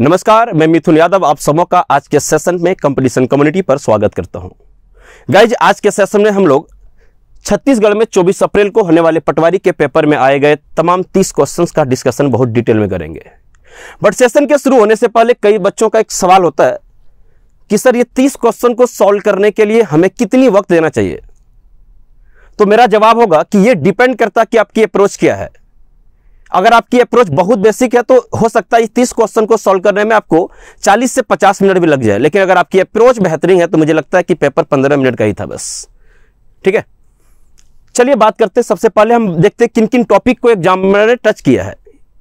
नमस्कार मैं मिथुन यादव आप सबों का आज के सेशन में कंपटीशन कम्युनिटी पर स्वागत करता हूं गाइज आज के सेशन में हम लोग छत्तीसगढ़ में 24 अप्रैल को होने वाले पटवारी के पेपर में आए गए तमाम 30 क्वेश्चंस का डिस्कशन बहुत डिटेल में करेंगे बट सेशन के शुरू होने से पहले कई बच्चों का एक सवाल होता है कि सर ये तीस क्वेश्चन को सॉल्व करने के लिए हमें कितनी वक्त देना चाहिए तो मेरा जवाब होगा कि ये डिपेंड करता कि आपकी अप्रोच क्या है अगर आपकी अप्रोच बहुत बेसिक है तो हो सकता है तीस क्वेश्चन को सॉल्व करने में आपको चालीस से पचास मिनट भी लग जाए लेकिन अगर आपकी अप्रोच बेहतरीन है तो मुझे लगता है कि पेपर पंद्रह मिनट का ही था बस ठीक है चलिए बात करते हैं सबसे पहले हम देखते हैं किन किन टॉपिक को एग्जाम ने टच किया है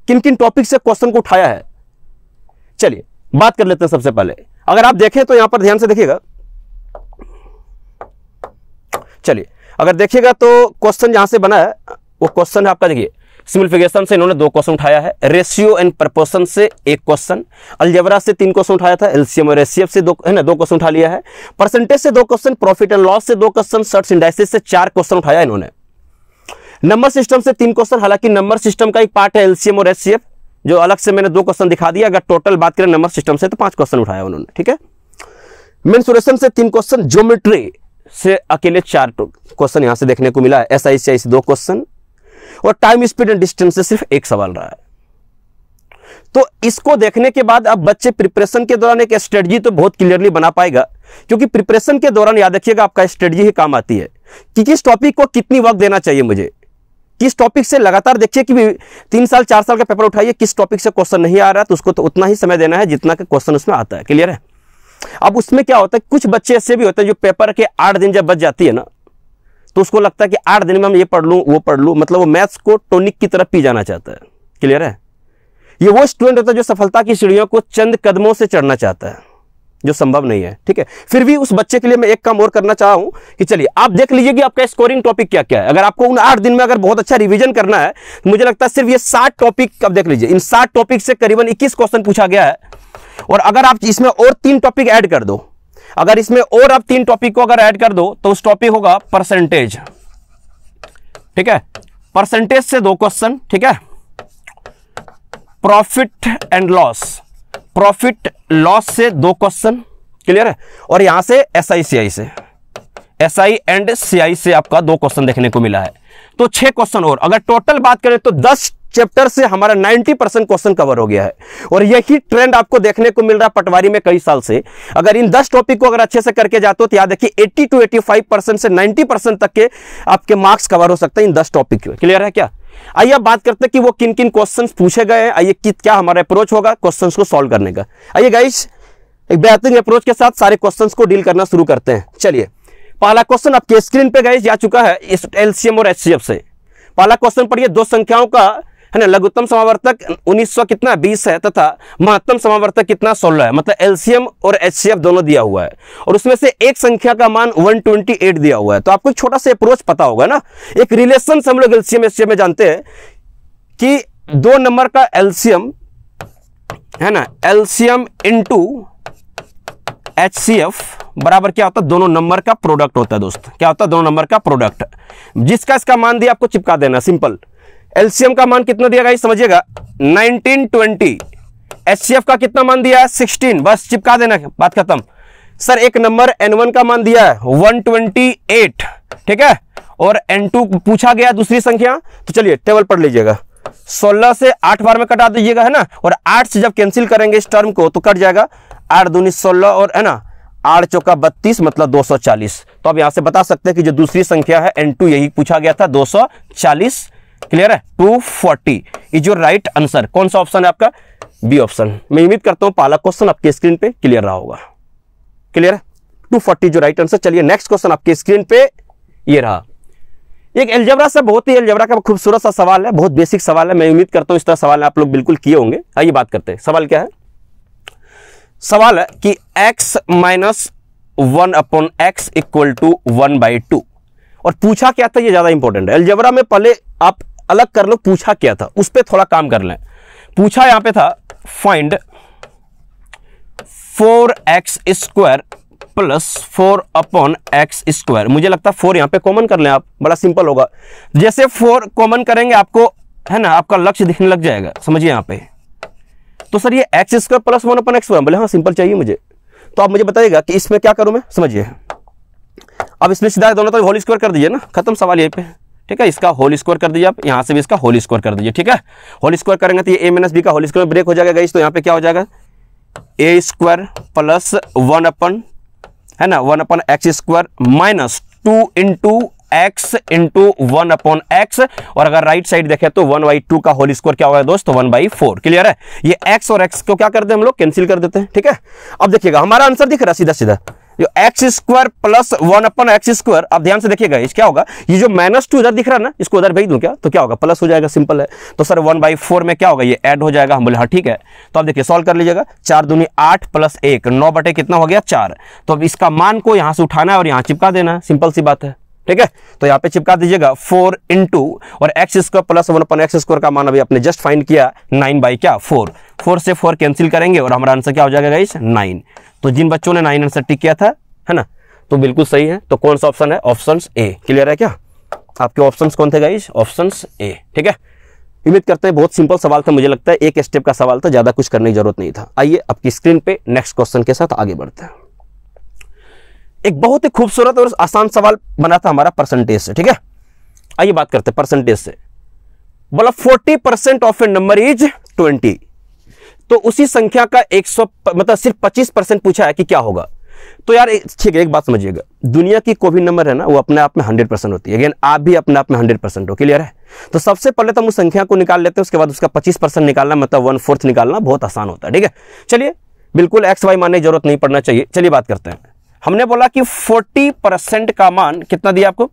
किन किन टॉपिक से क्वेश्चन को उठाया है चलिए बात कर लेते हैं सबसे पहले अगर आप देखें तो यहां पर ध्यान से देखिएगा चलिए अगर देखिएगा तो क्वेश्चन जहां से बना है वो क्वेश्चन है आपका देखिए सिम्प्लीफिकेशन से इन्होंने दो क्वेश्चन उठाया है रेशियो एंड प्रपोर्शन से एक क्वेश्चन अलजबरा से तीन क्वेश्चन उठाया था एलसीएम और एसीएफ से दो है ना दो क्वेश्चन उठा लिया है परसेंटेज से दो क्वेश्चन प्रॉफिट एंड लॉस से दो क्वेश्चन सर्च इंडाइसिस से चार क्वेश्चन उठाया इन्होंने नंबर सिस्टम से तीन क्वेश्चन हालांकि नंबर सिस्टम का एक पार्ट है एलसीएम और एससीएफ जो अलग से मैंने दो क्वेश्चन दिखा दिया अगर टोटल बात करें नंबर सिस्टम से तो पांच क्वेश्चन उठाया उन्होंने ठीक है मेन्सुरेशन से तीन क्वेश्चन ज्योमेट्री से अकेले चार क्वेश्चन यहां से देखने को मिला है एस से दो क्वेश्चन और टाइम स्पीड एंड डिस्टेंस से सिर्फ एक सवाल रहा है तो इसको देखने के बाद अब बच्चे प्रिपरेशन के दौरान एक स्ट्रेटजी तो बहुत क्लियरली बना पाएगा क्योंकि प्रिपरेशन के दौरान याद रखिएगा आपका स्ट्रेटजी ही काम आती है कि किस टॉपिक को कितनी वक्त देना चाहिए मुझे किस टॉपिक से लगातार देखिए कि तीन साल चार साल का पेपर उठाइए किस टॉपिक से क्वेश्चन नहीं आ रहा है तो उसको तो उतना ही समय देना है जितना का क्वेश्चन उसमें आता है क्लियर है अब उसमें क्या होता है कुछ बच्चे ऐसे भी होते हैं जो पेपर के आठ दिन जब बच जाती है ना तो उसको लगता है कि आठ दिन में हम ये पढ़ लूँ वो पढ़ लूँ मतलब वो मैथ्स को टोनिक की तरफ पी जाना चाहता है क्लियर है ये वो स्टूडेंट होता है जो सफलता की सीढ़ियों को चंद कदमों से चढ़ना चाहता है जो संभव नहीं है ठीक है फिर भी उस बच्चे के लिए मैं एक काम और करना चाह हूं कि चलिए आप देख लीजिए कि आपका स्कोरिंग टॉपिक क्या क्या है अगर आपको उन आठ दिन में अगर बहुत अच्छा रिवीजन करना है तो मुझे लगता है सिर्फ ये सात टॉपिक आप देख लीजिए इन सात टॉपिक से करीबन इक्कीस क्वेश्चन पूछा गया है और अगर आप इसमें और तीन टॉपिक ऐड कर दो अगर इसमें और आप तीन टॉपिक को अगर ऐड कर दो तो उस टॉपिक होगा परसेंटेज ठीक है परसेंटेज से दो क्वेश्चन ठीक है profit and loss profit loss से दो क्वेश्चन क्लियर है और यहां से एस आई सी आई से एस आई एंड सी आई से आपका दो क्वेश्चन देखने को मिला है तो छह क्वेश्चन और अगर टोटल बात करें तो दस चैप्टर से हमारा 90 परसेंट क्वेश्चन कवर हो गया है और यही ट्रेंड आपको देखने को मिल रहा है पटवारी में कई साल से अगर इन 10 टॉपिक को अगर अच्छे से करके जाते हो तो याद रखिए 80 टू 85 परसेंट से 90 परसेंट तक के आपके मार्क्स कवर हो सकते हैं इन 10 टॉपिक के क्लियर है क्या आइए बात करते हैं कि वो किन किन क्वेश्चन पूछे गए हैं आइए कित क्या हमारा अप्रोच होगा क्वेश्चन को सॉल्व करने का आइए गाइस एक बेहतरीन अप्रोच के साथ सारे क्वेश्चन को डील करना शुरू करते हैं चलिए पहला क्वेश्चन आपके स्क्रीन पे गाइस जा चुका है एलसीएम और एचसीएफ से पहला क्वेश्चन पढ़िए दो संख्याओं का है ना लघुत्तम समावर्तक उन्नीस कितना बीस है तथा महत्तम समावर्तक कितना सोलह है मतलब एलसीएम और एच दोनों दिया हुआ है और उसमें से एक संख्या का मान 128 दिया हुआ है तो आपको एक छोटा सा अप्रोच पता होगा ना एक रिलेशन हम लोग एलसीएम एच में जानते हैं कि दो नंबर का एलसीएम है ना LCM into H C F बराबर क्या होता है दोनों नंबर का प्रोडक्ट होता है दोस्त क्या होता है दोनों नंबर का प्रोडक्ट जिसका इसका मान दिया आपको चिपका देना सिंपल एलसीएम का मान कितना दिया गया समझिएगा 1920 एचसीएफ का कितना मान दिया है 16 बस चिपका देना बात खत्म सर एक नंबर N1 का मान दिया है 128 ठीक है और टू पूछा गया दूसरी संख्या तो चलिए टेबल पढ़ लीजिएगा 16 से 8 बार में कटा दीजिएगा है ना और 8 से जब कैंसिल करेंगे इस टर्म को तो कट जाएगा आठ दूनी सोलह और है ना आठ चौका बत्तीस मतलब 240 तो आप यहां से बता सकते हैं कि जो दूसरी संख्या है टू यही पूछा गया था 240 क्लियर है two forty is your right answer कौन सा ऑप्शन है आपका बी ऑप्शन मैं उम्मीद करता हूं पहला क्वेश्चन आपके स्क्रीन पे क्लियर रहा होगा क्लियर है 240 जो राइट आंसर चलिए नेक्स्ट क्वेश्चन आपके स्क्रीन पे ये रहा एक एल्जबरा से बहुत ही एल्जबरा का खूबसूरत सा सवाल है बहुत बेसिक सवाल है मैं उम्मीद करता हूं इस तरह सवाल आप लोग बिल्कुल किए होंगे आइए बात करते हैं सवाल क्या है सवाल है कि x minus one upon x equal to one by two और पूछा क्या था ये ज़्यादा इंपॉर्टेंट है एलजबरा में पहले आप अलग कर लो पूछा क्या था उस पर थोड़ा काम कर लें पूछा यहाँ पे था find four x square plus four upon x square मुझे लगता है फोर यहाँ पे कॉमन कर लें आप बड़ा सिंपल होगा जैसे फोर कॉमन करेंगे आपको है ना आपका लक्ष्य दिखने लग जाएगा समझिए यहाँ पे तो सर ये x square plus one upon x square बोले हाँ सिंपल चाहिए मुझे तो आप मुझे बताइएगा कि इसमें क्या करूँ मैं समझिए अब इसमें सीधा दोनों तरफ होल स्क्वायर कर दीजिए ना खत्म सवाल यहीं पे ठीक है इसका होल स्क्वायर कर दीजिए आप यहाँ से भी इसका होल स्क्वायर कर दीजिए ठीक है होल स्क्वायर करेंगे तो ये ए माइनस बी का होल स्क्वायर ब्रेक हो जाएगा गई तो यहाँ पे क्या हो जाएगा A square plus one upon है ना one upon x square minus two into x into one upon x और अगर राइट साइड देखें तो वन बाई टू का होल स्क्वायर क्या होगा दोस्तों वन बाई फोर क्लियर है ये एक्स और एक्स को क्या करते हैं हम लोग कैंसिल कर देते हैं ठीक है अब देखिएगा हमारा आंसर दिख रहा है सीधा सीधा जो x square plus one upon x square आप ध्यान से देखिएगा इस क्या होगा ये जो माइनस टू इधर दिख रहा है ना इसको उधर भेज दूं क्या तो क्या होगा प्लस हो जाएगा सिंपल है तो सर वन बाई फोर में क्या होगा ये ऐड हो जाएगा हम बोले हाँ ठीक है तो आप देखिए सॉल्व कर लीजिएगा चार दूनी आठ प्लस एक नौ बटे कितना हो गया चार तो अब इसका मान को यहाँ से उठाना है और यहाँ चिपका देना है सिंपल सी बात है ठीक है तो यहाँ पे चिपका दीजिएगा फोर इंटू और x square plus one upon x square का मान अभी आपने जस्ट फाइंड किया नाइन बाई क्या फोर फोर से फोर कैंसिल करेंगे और हमारा आंसर क्या हो जाएगा गाइस नाइन तो जिन बच्चों ने नाइन आंसर टिक किया था है ना तो बिल्कुल सही है तो कौन सा ऑप्शन है ऑप्शन ए क्लियर है क्या आपके ऑप्शन कौन थे गाइज ऑप्शन ए ठीक है उम्मीद करते हैं बहुत सिंपल सवाल था मुझे लगता है एक स्टेप का सवाल था ज़्यादा कुछ करने की जरूरत नहीं था आइए आपकी स्क्रीन पे नेक्स्ट क्वेश्चन के साथ आगे बढ़ते हैं एक बहुत ही खूबसूरत और आसान सवाल बना था हमारा परसेंटेज से ठीक है आइए बात करते हैं परसेंटेज से बोला forty percent of a number is twenty तो उसी संख्या का सौ मतलब सिर्फ पच्चीस परसेंट पूछा है कि क्या होगा तो यार ठीक है एक बात समझिएगा दुनिया की कोई भी नंबर है ना वो अपने आप में हंड्रेड परसेंट होती है अगेन आप भी अपने आप में हंड्रेड परसेंट हो क्लियर है तो सबसे पहले तो हम उस संख्या को निकाल लेते हैं उसके बाद उसका पच्चीस परसेंट निकालना मतलब वन फोर्थ निकालना बहुत आसान होता है ठीक है चलिए बिल्कुल एक्स वाई मानने की जरूरत नहीं पड़ना चाहिए चलिए बात करते हैं हमने बोला कि फोर्टी परसेंट का मान कितना दिया आपको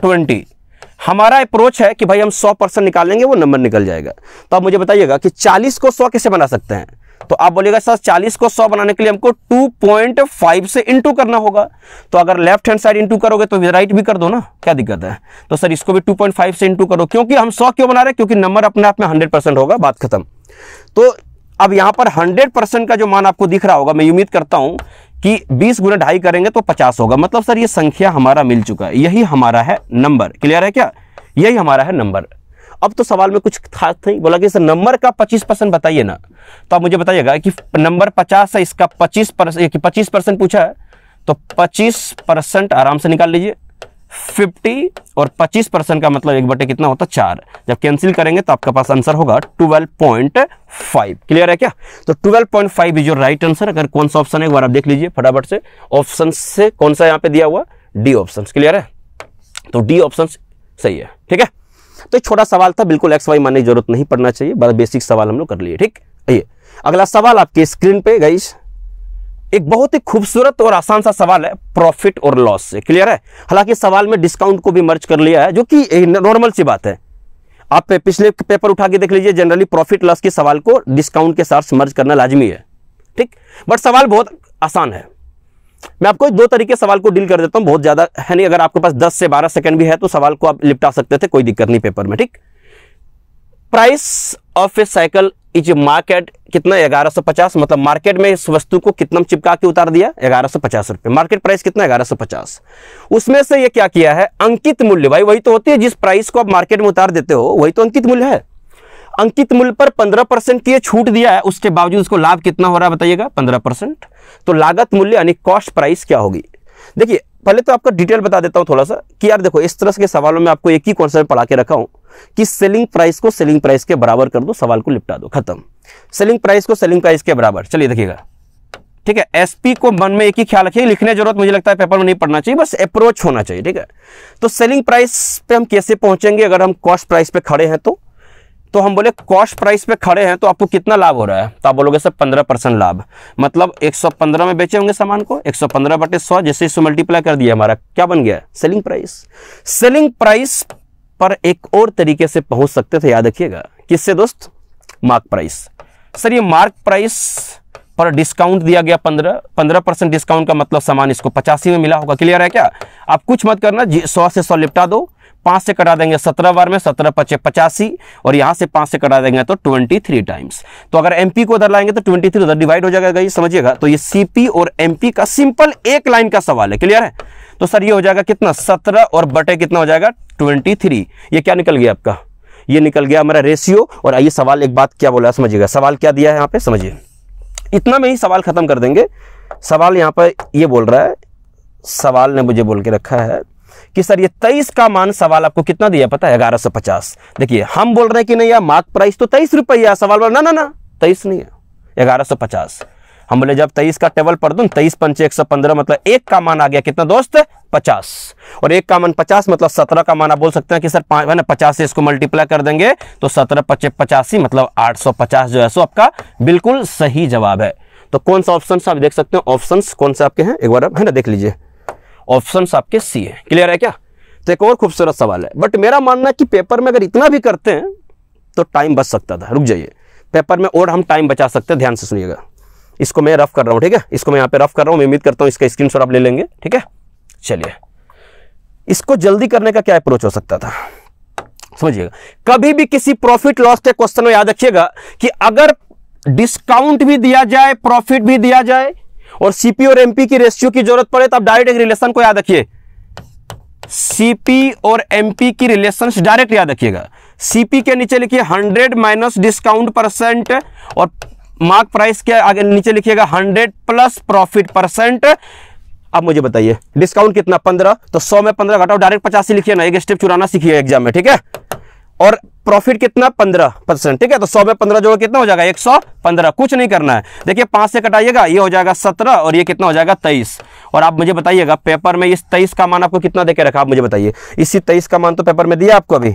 ट्वेंटी हमारा अप्रोच है कि भाई हम सौ परसेंट निकालेंगे वो नंबर निकल जाएगा तो आप मुझे बताइएगा कि चालीस को सौ कैसे बना सकते हैं तो आप बोलिएगा सर 40 को 100 बनाने के लिए हमको 2.5 से इंटू करना होगा तो अगर लेफ्ट हैंड साइड इंटू करोगे तो राइट भी कर दो ना क्या दिक्कत है तो सर इसको भी फाइव से इंटू करो क्योंकि हम सौ क्यों बना रहे क्योंकि नंबर अपने आप में हंड्रेड परसेंट होगा बात खत्म तो अब यहां पर 100 परसेंट का जो मान आपको दिख रहा होगा मैं उम्मीद करता हूँ कि 20 गुना ढाई करेंगे तो 50 होगा मतलब सर ये संख्या हमारा मिल चुका है यही हमारा है नंबर क्लियर है क्या यही हमारा है नंबर अब तो सवाल में कुछ खास नहीं बोला कि सर नंबर का 25 परसेंट बताइए ना तो आप मुझे बताइएगा कि नंबर 50 है इसका 25 परसेंट पच्चीस परसेंट पूछा है तो 25 परसेंट आराम से निकाल लीजिए फिफ्टी और पच्चीस परसेंट का मतलब एक बटे कितना होता है चार जब कैंसिल करेंगे तो आपके पास आंसर होगा ट्वेल्व पॉइंट फाइव क्लियर है क्या तो twelve point five is your right answer अगर कौन सा ऑप्शन है एक बार आप देख लीजिए फटाफट से ऑप्शन से कौन सा यहाँ पे दिया हुआ डी ऑप्शन क्लियर है तो डी ऑप्शन सही है ठीक है तो छोटा सवाल था बिल्कुल एक्स वाई मानने की जरूरत नहीं पड़ना चाहिए बड़ा बेसिक सवाल हम लोग कर लिए ठीक आइए अगला सवाल आपके स्क्रीन पे गई एक बहुत ही खूबसूरत और आसान सा सवाल है प्रॉफिट और लॉस से क्लियर है हालांकि सवाल में डिस्काउंट को भी मर्ज कर लिया है जो कि नॉर्मल सी बात है आप पिछले पेपर उठा के देख लीजिए जनरली प्रॉफिट लॉस के सवाल को डिस्काउंट के साथ मर्ज करना लाजमी है ठीक बट सवाल बहुत आसान है मैं आपको दो तरीके सवाल को डील कर देता हूं बहुत ज़्यादा है नहीं अगर आपके पास दस से बारह सेकंड भी है तो सवाल को आप निपटा सकते थे कोई दिक्कत नहीं पेपर में ठीक price of a cycle is market कितना ग्यारह सौ पचास मतलब मार्केट में इस वस्तु को कितना चिपका के उतार दिया ग्यारह सौ पचास रुपये मार्केट प्राइस कितना ग्यारह सौ पचास उसमें से ये क्या किया है अंकित मूल्य भाई वही तो होती है जिस प्राइस को आप मार्केट में उतार देते हो वही तो अंकित मूल्य है अंकित मूल्य पर पंद्रह परसेंट की छूट दिया है उसके बावजूद उसको लाभ कितना हो रहा है बताइएगा पंद्रह परसेंट तो लागत मूल्य यानी कॉस्ट प्राइस क्या होगी देखिए पहले तो आपका डिटेल बता देता हूँ थोड़ा सा कि यार देखो इस तरह के सवालों में आपको एक ही कॉन्सेप्ट पढ़ा के रखा हूँ कि सेलिंग प्राइस को सेलिंग प्राइस के बराबर कर दो सवाल को निपटा दो खत्म सेलिंग प्राइस को सेलिंग प्राइस के बराबर चलिए देखिएगा ठीक है एसपी को मन में एक ही ख्याल रखिए लिखने जरूरत मुझे लगता है पेपर में नहीं पढ़ना चाहिए बस अप्रोच होना चाहिए ठीक है तो सेलिंग प्राइस पे हम कैसे पहुंचेंगे अगर हम कॉस्ट प्राइस पे खड़े हैं तो तो हम बोले कॉस्ट प्राइस पे खड़े हैं तो आपको कितना लाभ हो रहा है तो आप बोलोगे सर पंद्रह परसेंट लाभ मतलब एक सौ पंद्रह में बेचे होंगे सामान को एक सौ पंद्रह बटे सौ जैसे इसको मल्टीप्लाई कर दिया हमारा क्या बन गया सेलिंग प्राइस सेलिंग प्राइस पर एक और तरीके से पहुंच सकते थे याद रखिएगा किससे दोस्त मार्क प्राइस सर ये मार्क प्राइस पर डिस्काउंट दिया गया पंद्रह पंद्रह परसेंट डिस्काउंट का मतलब सामान इसको पचासी में मिला होगा क्लियर है क्या आप कुछ मत करना सौ से सौ लिपटा दो पांच से कटा देंगे सत्रह बार में सत्रह पचे पचासी और यहां से पांच से कटा देंगे तो ट्वेंटी थ्री टाइम्स तो अगर एम को उधर लाएंगे तो ट्वेंटी थ्री उधर डिवाइड हो जाएगा गई समझिएगा तो ये सीपी और एम का सिंपल एक लाइन का सवाल है क्लियर है तो सर ये हो जाएगा कितना सत्रह और बटे कितना हो जाएगा ट्वेंटी थ्री ये क्या निकल गया आपका ये निकल गया हमारा रेशियो और आइए सवाल एक बात क्या बोला समझिएगा सवाल क्या दिया है यहां पे समझिए इतना में ही सवाल खत्म कर देंगे सवाल यहाँ पर ये बोल रहा है सवाल ने मुझे बोल के रखा है कि सर ये तेईस का मान सवाल आपको कितना दिया पता है ग्यारह सौ पचास देखिए हम बोल रहे हैं कि नहीं यार मार्क प्राइस तो तेईस रुपया सवाल बोल ना ना ना तेईस नहीं है ग्यारह सौ पचास हम बोले जब तेईस का टेबल पढ़ दू तेईस पंच एक सौ पंद्रह मतलब एक का मान आ गया कितना दोस्त पचास और एक का मान पचास मतलब सत्रह का मान आप बोल सकते हैं कि सर पचास से इसको मल्टीप्लाई कर देंगे तो सत्रह पच्चे पचासी मतलब आठ सौ पचास जो है सो आपका बिल्कुल सही जवाब है तो कौन सा ऑप्शन आप देख सकते हैं ऑप्शन कौन से आपके हैं एक बार आप है ना देख लीजिए ऑप्शन आपके सी है क्लियर है क्या तो एक और खूबसूरत सवाल है बट मेरा मानना है कि पेपर में अगर इतना भी करते हैं तो टाइम बच सकता था रुक जाइए पेपर में और हम टाइम बचा सकते हैं ध्यान से सुनिएगा इसको मैं रफ कर रहा हूँ ठीक है इसको मैं यहाँ पे रफ कर रहा हूँ मैं उम्मीद करता हूँ इसका स्क्रीन आप ले लेंगे ठीक है चलिए इसको जल्दी करने का क्या अप्रोच हो सकता था समझिएगा कभी भी किसी प्रॉफिट लॉस के क्वेश्चन में याद रखिएगा कि अगर डिस्काउंट भी दिया जाए प्रॉफिट भी दिया जाए और सीपी और एमपी की रेशियो की जरूरत पड़े तो आप डायरेक्ट एक रिलेशन को याद रखिए सीपी और एमपी की रिलेशन डायरेक्ट याद रखिएगा सीपी के नीचे लिखिए हंड्रेड माइनस डिस्काउंट परसेंट और मार्क प्राइस के आगे नीचे लिखिएगा हंड्रेड प्लस प्रॉफिट परसेंट अब मुझे बताइए डिस्काउंट कितना पंद्रह तो सौ में पंद्रह घटाओ डायरेक्ट पचासी लिखिए ना एक स्टेप चुराना सीखिए एग्जाम में ठीक है और प्रॉफिट कितना पंद्रह परसेंट ठीक है तो सौ में पंद्रह जोड़ कितना हो जाएगा एक सौ पंद्रह कुछ नहीं करना है देखिए पांच से कटाइएगा ये हो जाएगा सत्रह और ये कितना हो जाएगा तेईस और आप मुझे बताइएगा पेपर में इस तेईस का मान आपको कितना देके रखा आप मुझे बताइए इसी तेईस का मान तो पेपर में दिया आपको अभी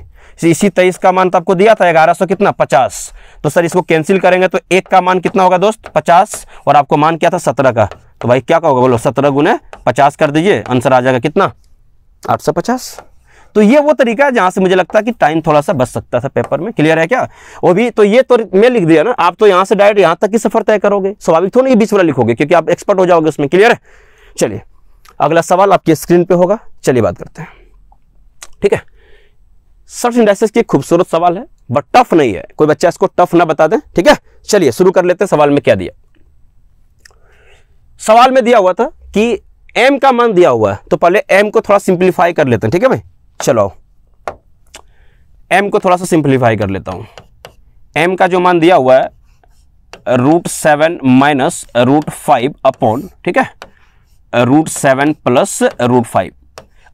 इसी तेईस का मान तो आपको दिया था ग्यारह सौ कितना पचास तो सर इसको कैंसिल करेंगे तो एक का मान कितना होगा दोस्त पचास और आपको मान क्या था सत्रह का तो भाई क्या कहोगे बोलो सत्रह गुने पचास कर दीजिए आंसर आ जाएगा कितना आठ सौ पचास तो ये वो तरीका है जहां से मुझे लगता है कि टाइम थोड़ा सा बच सकता था पेपर में क्लियर है क्या वो भी तो ये तो मैं लिख दिया ना आप तो यहां से डायरेक्ट यहां तक की सफर तय करोगे स्वाभाविक थोड़ा ये बीच वाला लिखोगे क्योंकि आप एक्सपर्ट हो जाओगे उसमें क्लियर है चलिए अगला सवाल आपके स्क्रीन पर होगा चलिए बात करते हैं ठीक है सर्च इंडस्ट्रीज की खूबसूरत सवाल है बट टफ नहीं है कोई बच्चा इसको टफ ना बता दे ठीक है चलिए शुरू कर लेते हैं सवाल में क्या दिया सवाल में दिया हुआ था कि एम का मान दिया हुआ है तो पहले एम को थोड़ा सिंप्लीफाई कर लेते हैं ठीक है भाई चलो एम को थोड़ा सा सिंप्लीफाई कर लेता हूं एम का जो मान दिया हुआ है root seven minus root five upon ठीक है root seven plus root five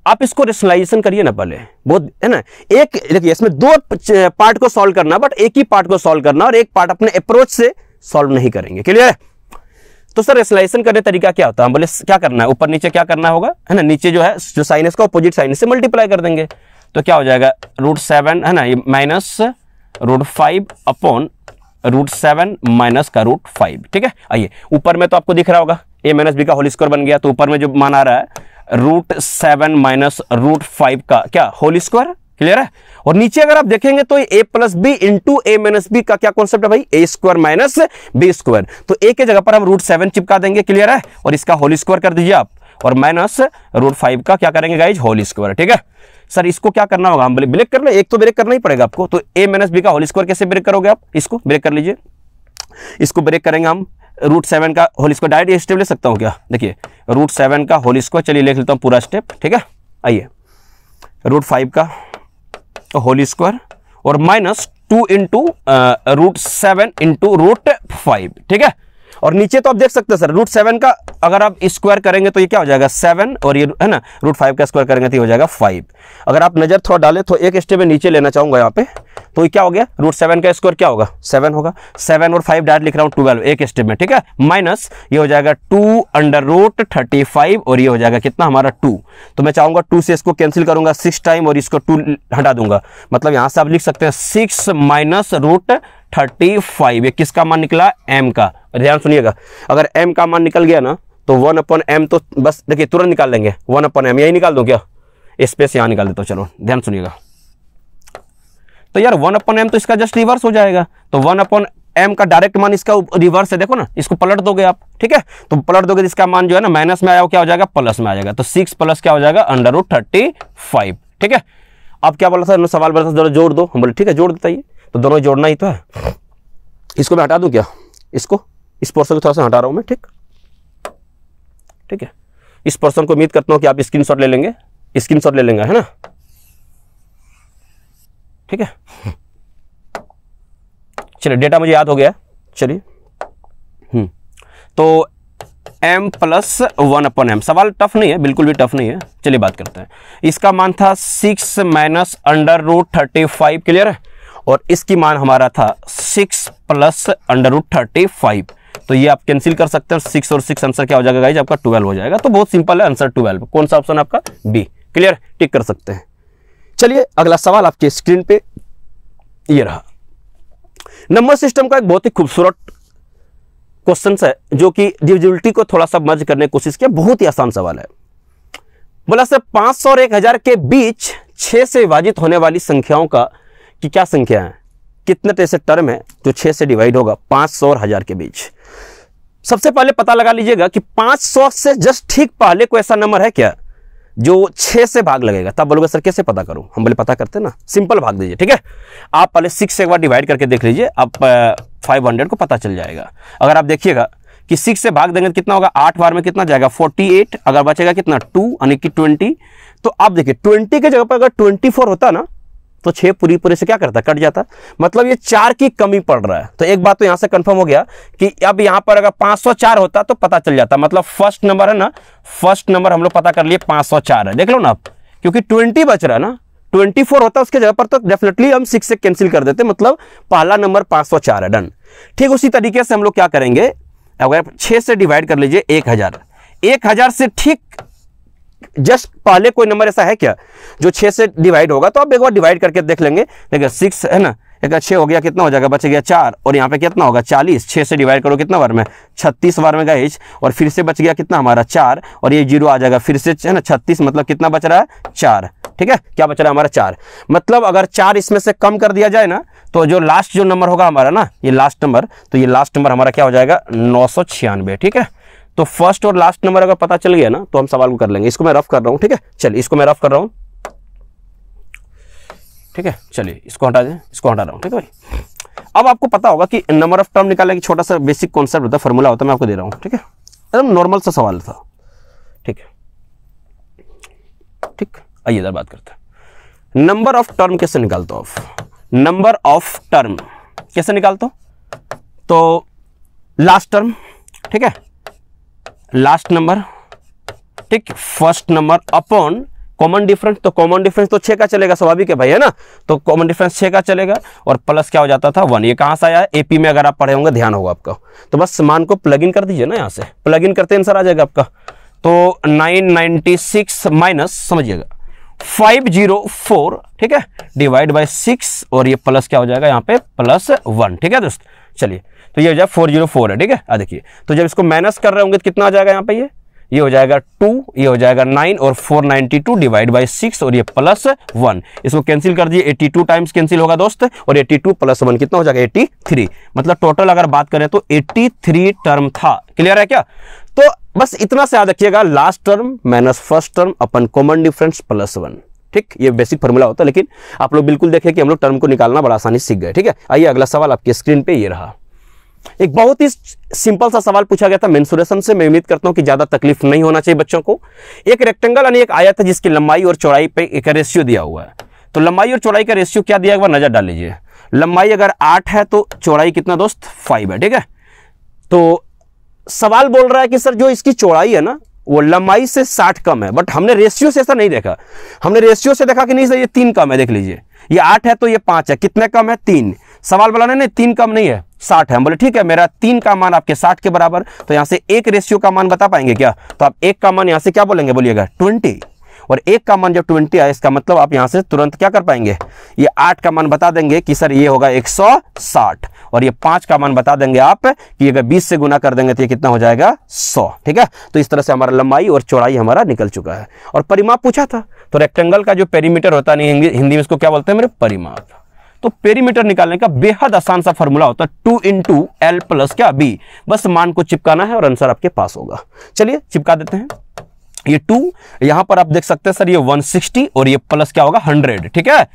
आप इसको रेशनलाइजेशन करिए ना पहले बहुत है ना एक देखिए इसमें दो पार्ट को सॉल्व करना बट एक ही पार्ट को सॉल्व करना और एक पार्ट अपने अप्रोच से सॉल्व नहीं करेंगे क्लियर है तो सर एसलाइसन करने तरीका क्या होता है बोले क्या करना है ऊपर नीचे क्या करना होगा है ना नीचे जो है जो साइन इसका अपोजिट साइन से मल्टीप्लाई कर देंगे तो क्या हो जाएगा रूट सेवन है ना ये minus root five upon root seven minus का रूट फाइव ठीक है आइए ऊपर में तो आपको दिख रहा होगा ए माइनस बी का होल स्क्वायर बन गया तो ऊपर में जो मान आ रहा है root seven minus root five का क्या होल स्क्वायर क्लियर है और नीचे अगर आप देखेंगे तो A plus B into A minus B का क्या कॉन्सेप्ट है भाई A square minus B square तो ए के जगह पर हम रूट सेवन चिपका देंगे क्लियर है और इसका होल स्क्वायर कर दीजिए आप और माइनस रूट फाइव का क्या करेंगे गाइज होल स्क्वायर ठीक है सर इसको क्या करना होगा हम ब्रेक कर लो एक तो ब्रेक करना ही पड़ेगा आपको तो ए माइनस बी का होल स्क्वायर कैसे ब्रेक करोगे आप इसको ब्रेक कर लीजिए इसको ब्रेक करेंगे हम रूट सेवन का होल स्क्वायर डायरेक्ट स्टेप ले सकता हूँ क्या देखिए रूट सेवन का होल स्क्वायर चलिए लिख लेता हूँ पूरा स्टेप ठीक है आइए रूट फाइव का तो होल स्क्वायर और minus two into root seven into root five ठीक है और नीचे तो आप देख सकते हैं सर रूट सेवन का अगर आप स्क्वायर करेंगे तो ये क्या हो जाएगा सेवन और ये है ना रूट फाइव का स्क्वायर करेंगे तो ये हो जाएगा फाइव अगर आप नज़र थोड़ा डालें तो एक स्टेप में नीचे लेना चाहूंगा यहाँ पे तो ये क्या हो गया रूट सेवन का स्क्वायर क्या होगा सेवन होगा सेवन और फाइव डायरेक्ट लिख रहा हूँ ट्वेल्व एक स्टेप में ठीक है माइनस ये हो जाएगा two under root thirty five और ये हो जाएगा कितना हमारा टू तो मैं चाहूंगा टू से इसको कैंसिल करूंगा सिक्स टाइम और इसको टू हटा दूंगा मतलब यहां से आप लिख सकते हैं six minus root thirty five ये किसका मान निकला एम का ध्यान सुनिएगा अगर एम का मान निकल गया ना तो वन अपन एम तो बस देखिए तुरंत निकाल लेंगे वन अपन एम यही निकाल दो क्या स्पेस यहाँ निकाल देता हूँ चलो ध्यान सुनिएगा तो यार वन अपन एम तो इसका जस्ट रिवर्स हो जाएगा तो वन अपन एम का डायरेक्ट मान इसका रिवर्स है देखो ना इसको पलट दोगे आप ठीक है तो पलट दोगे तो इसका मान जो है ना माइनस में आया हो क्या हो जाएगा प्लस में आ जाएगा तो सिक्स प्लस क्या हो जाएगा अंडर रूट थर्टी फाइव ठीक है अब क्या बोला था सवाल बोला था जोड़ दो हम बोले ठीक है जोड़ देता है तो दोनों जोड़ना ही तो है इसको मैं हटा दूँ क्या इसको इस पोर्सन को थोड़ा सा हटा रहा हूँ मैं ठीक ठीक है इस पोर्सन को उम्मीद करता हूँ कि आप स्क्रीन ले लेंगे स्क्रीन ले लेंगे है ना ठीक है चलिए डेटा मुझे याद हो गया चलिए हम्म। तो m plus one upon M सवाल टफ नहीं है बिल्कुल भी टफ नहीं है चलिए बात करते हैं इसका मान था six minus under root thirty five clear है और इसकी मान हमारा था six plus under root thirty five तो ये आप कैंसिल कर सकते हैं सिक्स और सिक्स आंसर क्या हो जाएगा गाइज आपका ट्वेल्व हो जाएगा तो बहुत सिंपल है आंसर ट्वेल्व कौन सा ऑप्शन आपका बी क्लियर टिक कर सकते हैं चलिए अगला सवाल आपके स्क्रीन पे ये रहा नंबर सिस्टम का एक बहुत ही खूबसूरत क्वेश्चन है जो कि डिविजिबिलिटी को थोड़ा सा मर्ज करने की कोशिश किया बहुत ही आसान सवाल है बोला सर पांच सौ और हजार के बीच छह से विभाजित होने वाली संख्याओं का कि क्या संख्या है कितने तो ऐसे टर्म है जो छः से डिवाइड होगा पांच सौ और हज़ार के बीच सबसे पहले पता लगा लीजिएगा कि पांच सौ से जस्ट ठीक पहले कोई ऐसा नंबर है क्या जो छह से भाग लगेगा तब बोलोगे सर कैसे पता करूं हम बोले पता करते ना सिंपल भाग दीजिए ठीक है आप पहले सिक्स से एक बार डिवाइड करके देख लीजिए आप फाइव हंड्रेड को पता चल जाएगा अगर आप देखिएगा कि सिक्स से भाग देंगे तो कितना होगा आठ बार में कितना जाएगा फोर्टी एट अगर बचेगा कितना टू यानी कि ट्वेंटी तो आप देखिए ट्वेंटी के जगह पर अगर ट्वेंटी फोर होता ना तो छः पूरी पूरी से क्या करता है कट जाता है मतलब ये चार की कमी पड़ रहा है तो एक बात तो यहाँ से कंफर्म हो गया कि अब यहाँ पर अगर 504 होता तो पता चल जाता मतलब फर्स्ट नंबर है ना फर्स्ट नंबर हम लोग पता कर लिए 504 है देख लो ना आप क्योंकि 20 बच रहा है ना 24 होता उसके जगह पर तो डेफिनेटली हम सिक्स से कैंसिल कर देते मतलब पहला नंबर 504 है डन ठीक उसी तरीके से हम लोग क्या करेंगे अगर छः से डिवाइड कर लीजिए एक हज़ार एक हज़ार से ठीक जस्ट पहले कोई नंबर ऐसा है क्या जो छः से डिवाइड होगा तो आप एक बार डिवाइड करके देख लेंगे देखिए सिक्स है ना एक छः हो गया कितना हो जाएगा बच गया चार और यहाँ पे कितना होगा चालीस छः से डिवाइड करो कितना बार में छत्तीस बार में गए और फिर से बच गया कितना हमारा चार और ये जीरो आ जाएगा फिर से है ना छत्तीस मतलब कितना बच रहा है चार ठीक है क्या बच रहा है हमारा चार मतलब अगर चार इसमें से कम कर दिया जाए ना तो जो लास्ट जो नंबर होगा हमारा ना ये लास्ट नंबर तो ये लास्ट नंबर हमारा क्या हो जाएगा नौ ठीक है तो फर्स्ट और लास्ट नंबर अगर पता चल गया ना तो हम सवाल को कर लेंगे इसको मैं रफ कर रहा हूं ठीक है चलिए इसको मैं रफ कर रहा हूं ठीक है चलिए इसको हटा दे इसको हटा रहा हूं ठीक है भाई अब आपको पता होगा कि नंबर ऑफ टर्म निकालने की छोटा सा बेसिक कॉन्सेप्ट होता है फॉर्मूला होता है मैं आपको दे रहा हूं ठीक है एकदम नॉर्मल सा सवाल था ठीक है ठीक आइए इधर बात करते हैं नंबर ऑफ टर्म कैसे निकालते हो नंबर ऑफ टर्म कैसे निकालते हो तो लास्ट टर्म ठीक है लास्ट नंबर ठीक first number upon common difference तो कॉमन डिफरेंस तो छः का चलेगा स्वाभाविक है भाई है ना तो कॉमन डिफरेंस छः का चलेगा और प्लस क्या हो जाता था वन ये कहाँ से आया है एपी में अगर आप पढ़े होंगे ध्यान होगा आपका तो बस मान को प्लग इन कर दीजिए ना यहाँ से प्लग इन करते आंसर आ जाएगा आपका तो सिक्स माइनस समझिएगा फाइव जीरो फोर ठीक है डिवाइड बाय सिक्स और ये प्लस क्या हो जाएगा यहाँ पे प्लस वन ठीक है दोस्त चलिए तो ये हो जाए फोर जीरो फोर है ठीक है अब देखिए तो जब इसको माइनस कर रहे होंगे तो कितना आ जाएगा यहाँ पे ये ये हो जाएगा टू ये हो जाएगा नाइन और four ninety two divide by six और ये प्लस वन इसको कैंसिल कर दिए एट्टी टू टाइम्स कैंसिल होगा दोस्त और एट्टी टू प्लस वन कितना हो जाएगा एट्टी थ्री मतलब टोटल अगर बात करें तो एट्टी थ्री टर्म था क्लियर है क्या तो बस इतना से याद रखिएगा last term minus first term upon common difference plus one ठीक ये बेसिक फॉर्मूला होता है लेकिन आप लोग बिल्कुल देखें कि हम लोग टर्म को निकालना बड़ा आसानी सीख गए ठीक है आइए अगला सवाल आपके स्क्रीन पे ये रहा एक बहुत ही सिंपल सा सवाल पूछा गया था मेंसुरेशन से मैं उम्मीद करता हूं कि ज़्यादा तकलीफ नहीं होना चाहिए बच्चों को एक रेक्टेंगल यानी एक आयत है जिसकी लंबाई और चौड़ाई पे एक रेशियो दिया हुआ है तो लंबाई और चौड़ाई का रेशियो क्या दिया हुआ नज़र डाल लीजिए लंबाई अगर आठ है तो चौड़ाई कितना दोस्त फाइव है ठीक है तो सवाल बोल रहा है कि सर जो इसकी चौड़ाई है ना वो लंबाई से साठ कम है बट हमने रेशियो से ऐसा नहीं देखा हमने रेशियो से देखा कि नहीं सर ये तीन कम है देख लीजिए ये आठ है तो ये पांच है कितने कम है तीन सवाल बोला नहीं तीन कम नहीं है साठ है बोले ठीक है मेरा तीन का मान आपके साठ के बराबर तो यहां से एक रेशियो का मान बता पाएंगे क्या तो आप एक का मान यहां से क्या बोलेंगे बोलिएगा ट्वेंटी और एक का मान जब ट्वेंटी है इसका मतलब आप यहां से तुरंत क्या कर पाएंगे ये आठ का मान बता देंगे कि सर ये होगा एक सौ साठ और ये पांच का मान बता देंगे आप कि अगर बीस से गुना कर देंगे तो ये कितना हो जाएगा सौ ठीक है तो इस तरह से हमारा लंबाई और चौड़ाई हमारा निकल चुका है और परिमाप पूछा था तो रेक्टेंगल का जो पेरीमीटर होता नहीं हिंदी में इसको क्या बोलते हैं मेरे परिमाप तो पेरीमीटर निकालने का बेहद आसान सा फॉर्मूला होता है two in two L plus क्या बी बस मान को चिपकाना है और आंसर आपके पास होगा चलिए चिपका देते हैं ये टू यहां पर आप देख सकते हैं सर ये 160 और ये प्लस क्या होगा 100 ठीक है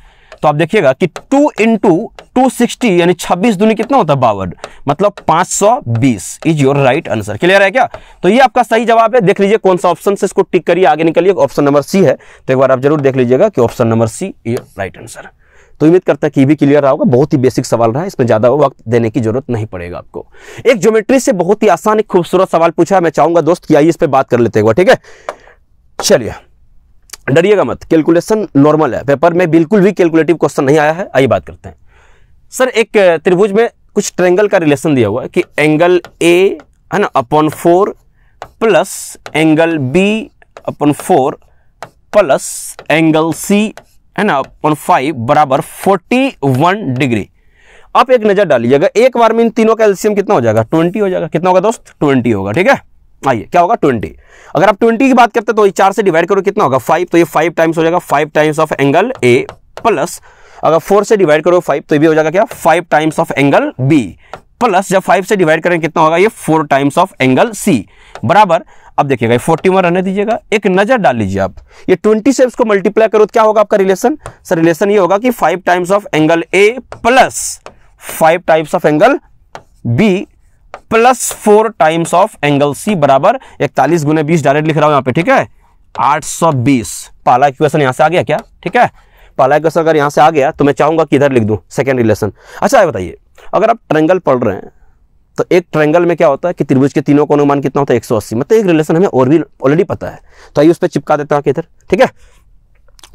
तो आप देखिएगा कि टू इंटू टू सिक्सटी यानी छब्बीस दूनी कितना होता है बावन मतलब पांच सौ बीस is your right answer clear है क्या तो ये आपका सही जवाब है देख लीजिए कौन सा ऑप्शन से इसको टिक करिए आगे निकलिए ऑप्शन नंबर सी है तो एक बार आप जरूर देख लीजिएगा कि option number C is right answer तो उम्मीद करता है कि भी क्लियर रहा होगा बहुत ही बेसिक सवाल रहा है इसमें ज़्यादा वक्त देने की जरूरत नहीं पड़ेगा आपको एक ज्योमेट्री से बहुत ही आसान एक खूबसूरत सवाल पूछा है मैं चाहूंगा दोस्त कि आइए इस पर बात कर लेते हुआ ठीक है चलिए डरिएगा मत कैलकुलेशन नॉर्मल है पेपर में बिल्कुल भी कैलकुलेटिव क्वेश्चन नहीं आया है आइए बात करते हैं सर एक त्रिभुज में कुछ ट्रेंगल का रिलेशन दिया हुआ है कि एंगल ए है ना upon four plus angle B upon four plus angle C है ना अपॉन फाइव बराबर फोर्टी वन डिग्री आप एक नज़र डालिएगा एक बार में इन तीनों का एल्सियम कितना हो जाएगा ट्वेंटी हो जाएगा कितना होगा दोस्त ट्वेंटी होगा ठीक है आइए क्या होगा ट्वेंटी अगर आप ट्वेंटी की बात करते तो ये चार से डिवाइड करो कितना होगा फाइव तो ये फाइव टाइम्स हो जाएगा five times of angle A plus अगर फोर से डिवाइड करो फाइव तो ये भी हो जाएगा क्या five times of angle B plus जब फाइव से डिवाइड करें कितना होगा ये four times of angle C बराबर अब देखिएगा ये फोर्टी वन रहने दीजिएगा एक नजर डाल लीजिए आप ये ट्वेंटी से इसको मल्टीप्लाई करो तो क्या होगा आपका रिलेशन सर रिलेशन ये होगा कि five times of angle A plus five times of angle B plus four times of angle C बराबर इकतालीस गुने बीस डायरेक्ट लिख रहा हूं यहां पे ठीक है 820 पाला इक्वेशन यहां से आ गया क्या ठीक है पाला इक्वेशन अगर यहां से आ गया तो मैं चाहूंगा कि इधर लिख दू सेकेंड रिलेशन अच्छा बताइए अगर आप ट्रेंगल पढ़ रहे हैं तो एक ट्रेंगल में क्या होता है कि त्रिभुज के तीनों को अनुमान कितना होता है 180 मतलब एक रिलेशन हमें और भी ऑलरेडी पता है तो आइए उस पर चिपका देता हूँ इधर ठीक है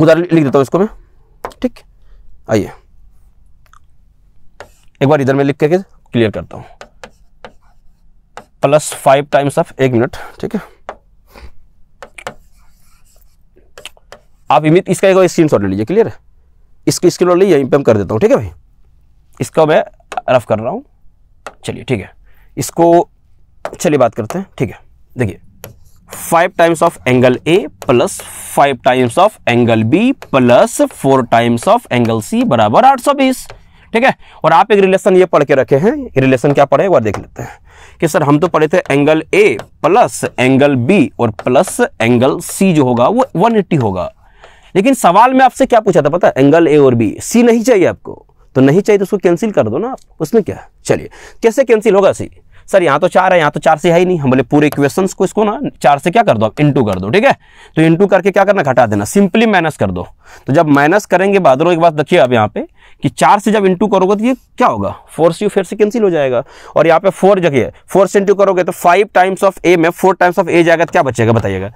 उधर लिख देता हूँ इसको मैं ठीक आइए एक बार इधर में लिख करके क्लियर करता हूँ प्लस फाइव टाइम्स ऑफ एक मिनट ठीक है आप इमित इसका एक स्क्रीन शॉट ले लीजिए क्लियर है इसकी स्क्रीन शॉट लीजिए पे कर देता हूँ ठीक है भाई इसका मैं रफ कर रहा हूँ चलिए ठीक है इसको चलिए बात करते हैं ठीक है देखिए five times of angle A plus five times of angle B plus four times of angle C बराबर आठ सौ बीस ठीक है और आप एक रिलेशन ये पढ़ के रखे हैं रिलेशन क्या पढ़े एक बार देख लेते हैं कि सर हम तो पढ़े थे angle A plus angle B और प्लस एंगल सी जो होगा वो 180 होगा लेकिन सवाल में आपसे क्या पूछा था पता एंगल ए और बी सी नहीं चाहिए आपको तो नहीं चाहिए तो उसको कैंसिल कर दो ना आप उसमें क्या है चलिए कैसे कैंसिल होगा सी सर यहाँ तो चार है यहाँ तो चार से है ही नहीं हम बोले पूरे इक्वेशंस को इसको ना चार से क्या कर दो आप इंटू कर दो ठीक है तो इंटू करके क्या करना घटा देना सिंपली माइनस कर दो तो जब माइनस करेंगे बादलों के बाद देखिए अब यहाँ पे कि चार से जब इंटू करोगे तो ये क्या होगा फोर से फिर से कैंसिल हो जाएगा और यहाँ पे फोर जगह फोर से इंटू करोगे तो फाइव टाइम्स ऑफ ए में फोर टाइम्स ऑफ ए जाएगा तो क्या बचेगा बताइएगा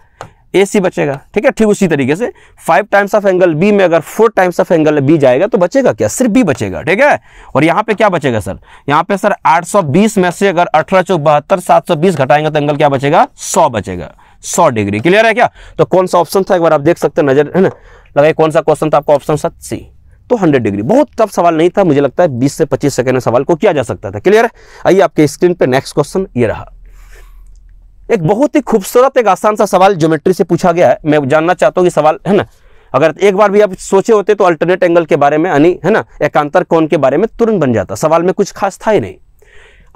ए सी बचेगा ठीक है ठीक उसी तरीके से five times of angle B में अगर four times of angle B जाएगा तो बचेगा क्या सिर्फ बी बचेगा ठीक है और यहाँ पे क्या बचेगा सर यहाँ पे सर 820 में से अगर अठारह चौक बहत्तर सात घटाएंगे तो एंगल क्या बचेगा 100 बचेगा 100 डिग्री क्लियर है क्या तो कौन सा ऑप्शन था एक बार आप देख सकते नजर है ना लगाइए कौन सा क्वेश्चन था आपका ऑप्शन सर सी तो 100 डिग्री बहुत टफ सवाल नहीं था मुझे लगता है 20 से 25 सेकंड में सवाल को किया जा सकता था क्लियर है आइए आपके स्क्रीन पे नेक्स्ट क्वेश्चन ये रहा एक बहुत ही खूबसूरत एक आसान सा सवाल ज्योमेट्री से पूछा गया है मैं जानना चाहता हूँ कि सवाल है ना अगर एक बार भी आप सोचे होते तो अल्टरनेट एंगल के बारे में यानी है ना एकांतर कोण के बारे में तुरंत बन जाता सवाल में कुछ खास था ही नहीं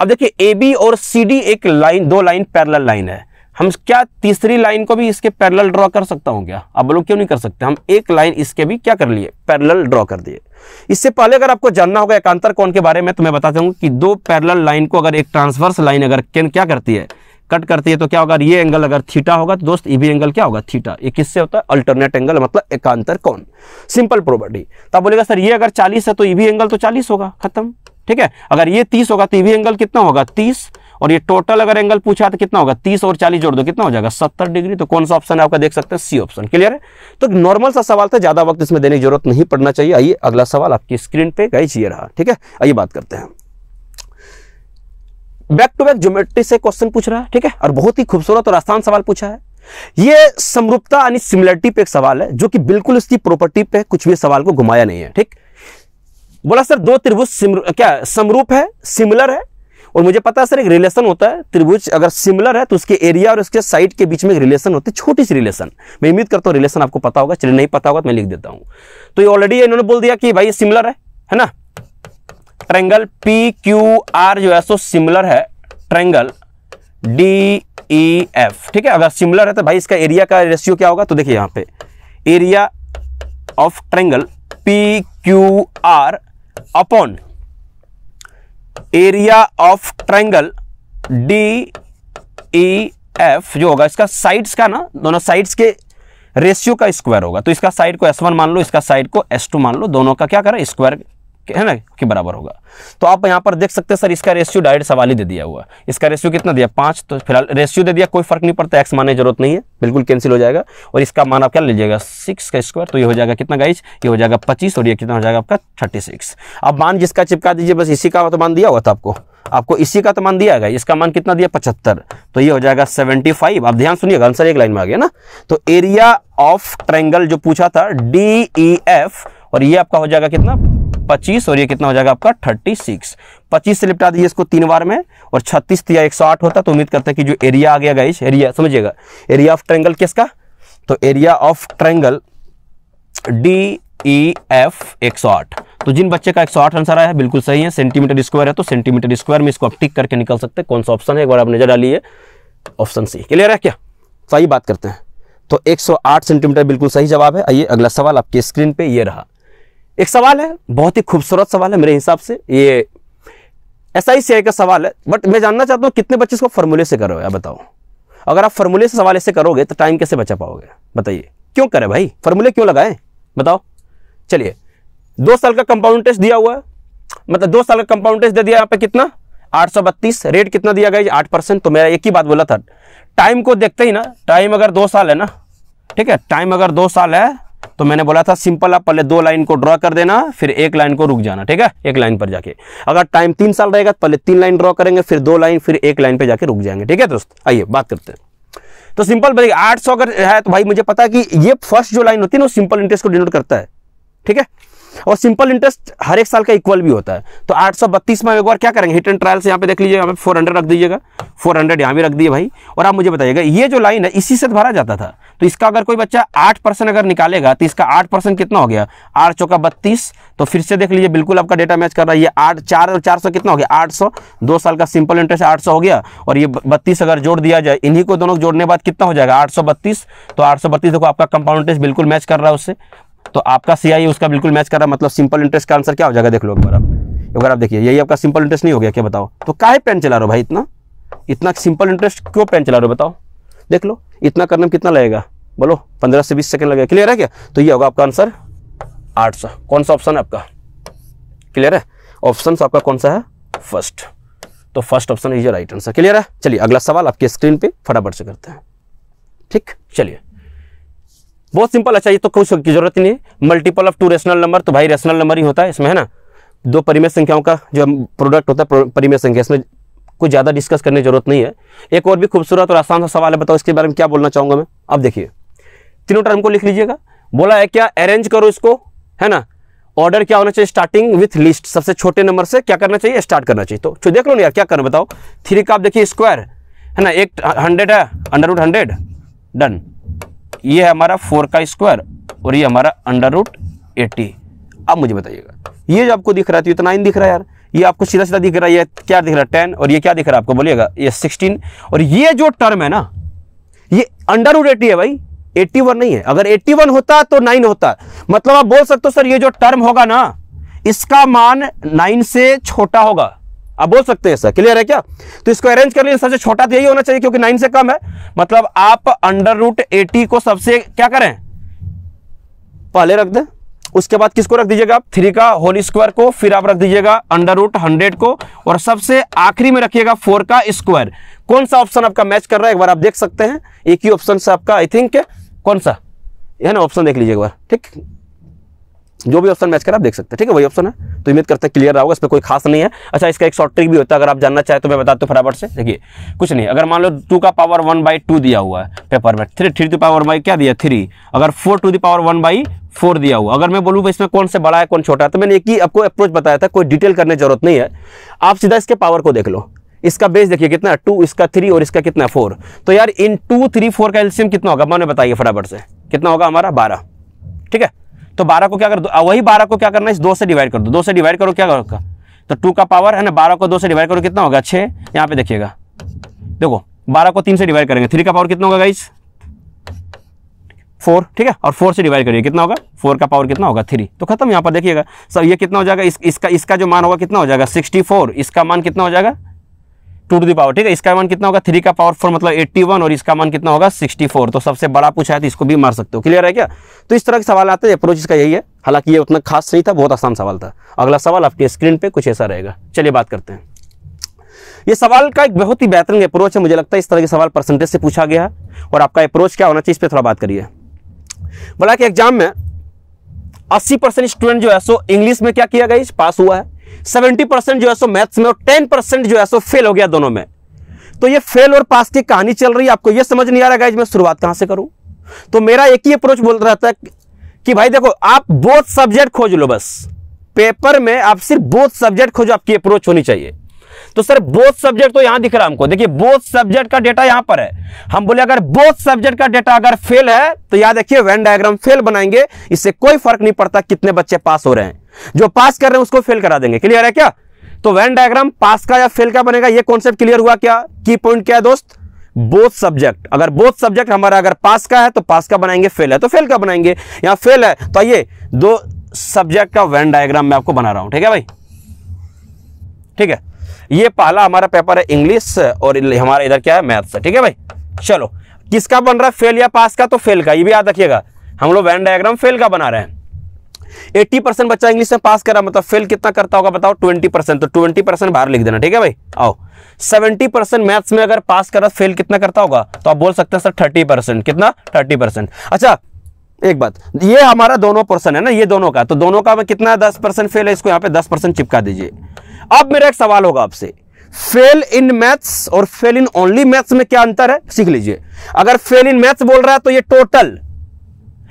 अब देखिए ए बी और सी डी एक लाइन दो लाइन पैरल लाइन है हम क्या तीसरी लाइन को भी इसके पैरल ड्रॉ कर सकता हूँ क्या आप लोग क्यों नहीं कर सकते हम एक लाइन इसके भी क्या कर लिए पैरल ड्रॉ कर दिए इससे पहले अगर आपको जानना होगा एकांतर कौन के बारे में तो मैं बताता हूँ कि दो पैरल लाइन को अगर एक ट्रांसवर्स लाइन अगर क्या करती है कट करती है तो क्या होगा ये एंगल अगर थीटा होगा तो दोस्त ये भी एंगल क्या होगा थीटा ये किससे होता है अल्टरनेट एंगल मतलब एकांतर कौन सिंपल प्रॉपर्टी तो बोलेगा सर ये अगर चालीस है तो ये भी एंगल तो चालीस होगा खत्म ठीक है अगर ये तीस होगा तो ये भी एंगल कितना होगा तीस और ये टोटल अगर एंगल पूछा तो कितना होगा तीस और चालीस जोड़ दो कितना हो जाएगा सत्तर डिग्री तो कौन सा ऑप्शन है आपका देख सकते हैं सी ऑप्शन क्लियर है तो नॉर्मल सा सवाल था ज्यादा वक्त इसमें देने की जरूरत नहीं पड़ना चाहिए आइए अगला सवाल आपकी स्क्रीन पे गई चाहिए रहा ठीक है आइए बात करते हैं बैक टू बैक ज्योमेट्री से क्वेश्चन पूछ रहा है ठीक है और बहुत ही खूबसूरत और आसान सवाल पूछा है ये समरूपता यानी सिमिलरिटी पे एक सवाल है जो कि बिल्कुल इसकी प्रॉपर्टी पे कुछ भी सवाल को घुमाया नहीं है ठीक बोला सर दो त्रिभुज क्या समरूप है सिमिलर है और मुझे पता है सर एक रिलेशन होता है त्रिभुज अगर सिमिलर है तो उसके एरिया और उसके साइड के बीच में एक रिलेशन होती है छोटी सी रिलेशन मैं उम्मीद करता हूं रिलेशन आपको पता होगा चलिए नहीं पता होगा तो मैं लिख देता हूं तो ये ऑलरेडी इन्होंने बोल दिया कि भाई सिमिलर है है ना ट्रेंगल पी क्यू आर जो है सो सिमिलर है ट्रेंगल डी ई एफ ठीक है अगर सिमिलर है तो भाई इसका एरिया का रेशियो क्या होगा तो देखिए यहां पे area of triangle P Q R upon area of triangle D E F जो होगा इसका साइड्स का ना दोनों साइड्स के रेशियो का स्क्वायर होगा तो इसका साइड को S1 मान लो इसका साइड को S2 मान लो दोनों का क्या करें स्क्वायर है ना कि बराबर होगा तो आप यहाँ पर देख सकते हैं सर इसका रेशियो डायरेक्ट सवाल ही दे दिया हुआ इसका रेशियो कितना दिया पाँच तो फिलहाल रेशियो दे दिया कोई फर्क नहीं पड़ता एक्स मानने की जरूरत नहीं है बिल्कुल कैंसिल हो जाएगा और इसका मान आप क्या लीजिएगा सिक्स का स्क्वायर तो ये हो जाएगा कितना गाइज ये हो जाएगा पच्चीस और ये कितना हो जाएगा आपका थर्टी सिक्स आप मान जिसका चिपका दीजिए बस इसी का तो मान दिया हुआ था आपको आपको इसी का तो मान दिया गया इसका मान कितना दिया पचहत्तर तो ये हो जाएगा सेवेंटी फाइव आप ध्यान सुनिएगा आंसर एक लाइन में आ गया ना तो एरिया ऑफ ट्रायंगल जो पूछा था डी ई एफ और ये आपका हो जाएगा कितना पच्चीस और ये कितना हो जाएगा आपका थर्टी सिक्स पच्चीस से निपटा दीजिए इसको तीन बार में और छत्तीस या एक सौ आठ होता तो उम्मीद करते हैं कि जो एरिया आ गया गाइश एरिया समझिएगा एरिया ऑफ ट्रेंगल किसका तो area of triangle D E F एक सौ आठ तो जिन बच्चे का एक सौ आठ आंसर आया है बिल्कुल सही है सेंटीमीटर स्क्वायर है तो सेंटीमीटर स्क्वायर में इसको आप टिक करके निकल सकते हैं कौन सा ऑप्शन है एक बार आप नजर डालिए ऑप्शन सी क्लियर है क्या सही तो बात करते हैं तो 108 सेंटीमीटर बिल्कुल सही जवाब है आइए अगला सवाल आपके स्क्रीन पे ये रहा एक सवाल है बहुत ही खूबसूरत सवाल है मेरे हिसाब से ये एस आई सी आई का सवाल है बट मैं जानना चाहता हूँ कितने बच्चे इसको फॉर्मूले से करो आप बताओ अगर आप फॉर्मूले से सवाल ऐसे करोगे तो टाइम कैसे बचा पाओगे बताइए क्यों करें भाई फार्मूले क्यों लगाएं बताओ चलिए दो साल का कंपाउंड टेस्ट दिया हुआ है मतलब दो साल का कंपाउंड टेस्ट दे दिया यहाँ पे कितना आठ सौ बत्तीस रेट कितना दिया गया आठ परसेंट तो मेरा एक ही बात बोला था टाइम को देखते ही ना टाइम अगर दो साल है ना ठीक है टाइम अगर दो साल है तो मैंने बोला था सिंपल आप पहले दो लाइन को ड्रॉ कर देना फिर एक लाइन को रुक जाना ठीक है एक लाइन पर जाके अगर टाइम तीन साल रहेगा तो पहले तीन लाइन ड्रॉ करेंगे फिर दो लाइन फिर एक लाइन पर जाके रुक जाएंगे ठीक है दोस्त आइए बात करते हैं तो सिंपल भाई आठ सौ अगर है तो भाई मुझे पता है कि ये फर्स्ट जो लाइन होती है ना वो सिंपल इंटरेस्ट को डिनोट करता है ठीक है और सिंपल इंटरेस्ट हर एक साल का इक्वल भी होता है तो आठ सौ बत्तीस में एक बार क्या करेंगे हिट एंड ट्रायल्स यहाँ पे देख लीजिए यहाँ पे फोर हंड्रेड रख दीजिएगा फोर हंड्रेड यहाँ भी रख दिए भाई और आप मुझे बताइएगा ये जो लाइन है इसी से भरा जाता था तो इसका अगर कोई बच्चा आठ परसेंट अगर निकालेगा तो इसका आठ परसेंट कितना हो गया आठ चौका बत्तीस तो फिर से देख लीजिए बिल्कुल आपका डेटा मैच कर रहा है ये आठ चार और चार सौ कितना हो गया आठ सौ दो साल का सिंपल इंटरेस्ट आठ सौ हो गया और ये बत्तीस अगर जोड़ दिया जाए इन्हीं को दोनों जोड़ने बाद कितना हो जाएगा आठ सौ बत्तीस तो आठ सौ बत्तीस देखो आपका कंपाउंड इंटरेस्ट बिल्कुल मैच कर रहा है उससे तो आपका सी उसका बिल्कुल मैच कर रहा है मतलब सिंपल इंटरेस्ट का आंसर क्या हो जाएगा देख लो अगर अगर आप आप देखिए यही आपका सिंपल इंटरेस्ट नहीं हो गया क्या बताओ तो काहे पेन चला रहे हो भाई इतना इतना सिंपल इंटरेस्ट क्यों पेन चला रहे हो बताओ देख लो इतना करने में कितना लगेगा बोलो पंद्रह से बीस सेकेंड लगेगा क्लियर है क्या तो ये होगा आपका आंसर आठ सौ कौन सा ऑप्शन है आपका क्लियर है ऑप्शन आपका कौन सा है फर्स्ट तो first option is right answer clear है चलिए अगला सवाल आपके स्क्रीन पे फटाफट से करते हैं ठीक चलिए बहुत सिंपल अच्छा ये तो कुछ की जरूरत नहीं है multiple of two rational number तो भाई रेशनल नंबर ही होता है इसमें है ना दो परिमेय संख्याओं का जो प्रोडक्ट होता है परिमेय संख्या इसमें कुछ ज़्यादा डिस्कस करने की जरूरत नहीं है एक और भी खूबसूरत और आसान सा सवाल है बताओ इसके बारे में क्या बोलना चाहूंगा मैं अब देखिए तीनों टर्म को लिख लीजिएगा बोला है क्या अरेंज करो इसको है ना ऑर्डर क्या होना चाहिए स्टार्टिंग विथ लिस्ट सबसे छोटे नंबर से क्या करना चाहिए स्टार्ट करना चाहिए तो देख लो ना यार क्या करना बताओ थ्री का आप देखिए स्क्वायर है ना एक हंड्रेड है अंडर रूट हंड्रेड डन ये है हमारा फोर का स्क्वायर और ये हमारा अंडर रूट एटी अब मुझे बताइएगा ये जो आपको दिख रहा है तो इतना ही दिख रहा है यार ये आपको सीधा सीधा दिख रहा है ये क्या दिख रहा है टेन और ये क्या दिख रहा है आपको बोलिएगा ये सिक्सटीन और ये जो टर्म है ना ये अंडर रूट एटी है भाई 81 नहीं है अगर 81 होता तो नाइन होता मतलब आप बोल सकते हो सर ये जो टर्म होगा ना इसका मान नाइन से छोटा होगा आप बोल सकते हैं सर क्लियर है क्या तो इसको अरेंज कर लिए सबसे छोटा तो यही होना चाहिए क्योंकि नाइन से कम है मतलब आप अंडर रूट एटी को सबसे क्या करें पहले रख दे उसके बाद किसको रख दीजिएगा आप थ्री का होल स्क्वायर को फिर आप रख दीजिएगा अंडर रूट हंड्रेड को और सबसे आखिरी में रखिएगा फोर का स्क्वायर कौन सा ऑप्शन आपका मैच कर रहा है एक बार आप देख सकते हैं एक ही ऑप्शन से आपका आई थिंक कौन सा है ना ऑप्शन देख लीजिए एक बार ठीक जो भी ऑप्शन मैच कर आप देख सकते हैं ठीक है वही ऑप्शन है तो उम्मीद करते हैं क्लियर रहा होगा इस पर कोई खास नहीं है अच्छा इसका एक शॉर्ट ट्रिक भी होता है अगर आप जानना चाहे तो मैं बताता हूँ फटाफट से देखिए कुछ नहीं अगर मान लो टू का पावर वन बाई टू दिया हुआ है पेपर में three three two power by क्या दिया थ्री अगर four two the power one by four दिया हुआ अगर मैं बोलूँ इसमें कौन से बड़ा है कौन छोटा है तो मैंने एक ही आपको अप्रोच बताया था कोई डिटेल करने जरूरत नहीं है आप सीधा इसके पावर को देख लो इसका बेस देखिए कितना टू इसका थ्री और इसका कितना फोर तो यार इन टू थ्री फोर का एल्शियम कितना होगा मैंने बताइए फटाफट से कितना होगा हमारा बारह ठीक है तो बारह को क्या कर दो वही बारह को क्या करना है इस दो से डिवाइड कर दो दो से डिवाइड करो क्या करो तो टू का पावर है ना बारह को दो से डिवाइड करो कितना होगा छः यहाँ पे देखिएगा देखो बारह को तीन से डिवाइड करेंगे थ्री का पावर कितना होगा गाइस फोर ठीक है और फोर से डिवाइड करिए कितना होगा फोर का पावर कितना होगा थ्री तो खत्म यहाँ पर देखिएगा सर ये कितना हो जाएगा इस, इसका इसका जो मान होगा कितना हो जाएगा सिक्सटी फोर इसका मान कितना हो जाएगा टू टू दावर पावर ठीक है इसका मान कितना होगा थ्री का पावर फोर मतलब एट्टी वन और इसका मान कितना होगा सिक्सटी फोर तो सबसे बड़ा पूछा है तो इसको भी मार सकते हो क्लियर है क्या तो इस तरह के सवाल आते हैं अप्रोच इसका यही है हालांकि ये उतना खास नहीं था बहुत आसान सवाल था अगला सवाल आपके स्क्रीन पर कुछ ऐसा रहेगा चलिए बात करते हैं ये सवाल का एक बहुत ही बेहतरीन अप्रोच है मुझे लगता है इस तरह के सवाल परसेंटेज से पूछा गया और आपका अप्रोच क्या होना चाहिए इस पर थोड़ा बात करिए बोला कि एग्जाम में अस्सी परसेंट स्टूडेंट जो है सो इंग्लिश में क्या किया गया पास हुआ है सेवेंटी परसेंट जो है सो मैथ्स में और टेन परसेंट जो है सो फेल हो गया दोनों में तो ये फेल और पास की कहानी चल रही है आपको ये समझ नहीं आ रहा गाइज मैं शुरुआत कहां से करूं तो मेरा एक ही अप्रोच बोल रहा था कि भाई देखो आप बोथ सब्जेक्ट खोज लो बस पेपर में आप सिर्फ बोथ सब्जेक्ट खोजो आपकी अप्रोच होनी चाहिए तो सर बोथ सब्जेक्ट तो यहां दिख रहा है हमको देखिए बोथ सब्जेक्ट का डेटा यहां पर है हम बोले अगर बोथ सब्जेक्ट का डेटा अगर फेल है तो याद रखिए वेन डायग्राम फेल बनाएंगे इससे कोई फर्क नहीं पड़ता कितने बच्चे पास हो रहे हैं जो पास कर रहे हैं उसको फेल करा देंगे क्लियर है क्या तो वेन डायग्राम पास का या फेल का बनेगा यह कॉन्सेप्ट क्लियर हुआ क्या की पॉइंट क्या है दोस्त बोथ सब्जेक्ट अगर बोथ सब्जेक्ट हमारा अगर पास का है तो पास का बनाएंगे फेल है तो फेल का बनाएंगे यहाँ फेल है तो आइए दो सब्जेक्ट का वेन डायग्राम मैं आपको बना रहा हूं ठीक है भाई ठीक है ये पहला हमारा पेपर है इंग्लिश और हमारा इधर क्या है मैथ्स ठीक है भाई चलो किसका बन रहा है फेल या पास का तो फेल का ये भी याद रखिएगा हम लोग वैन डायग्राम फेल का बना रहे हैं 80 बच्चा इंग्लिश में पास करा मतलब फेल कितना करता होगा बताओ 20 तो 20 बाहर लिख देना ठीक है भाई आओ 70 मैथ्स में अगर पास करा फेल कितना करता होगा तो आप बोल सकते हैं सर 30 कितना 30 अच्छा एक बात ये हमारा दोनों पर्सन है ना ये दोनों का तो दोनों का कितना दस परसेंट फेल है इसको यहां पे दस परसेंट चिपका दीजिए अब मेरा एक सवाल होगा आपसे फेल इन मैथ्स और फेल इन ओनली मैथ्स में क्या अंतर है सीख लीजिए अगर फेल इन मैथ्स बोल रहा है तो ये टोटल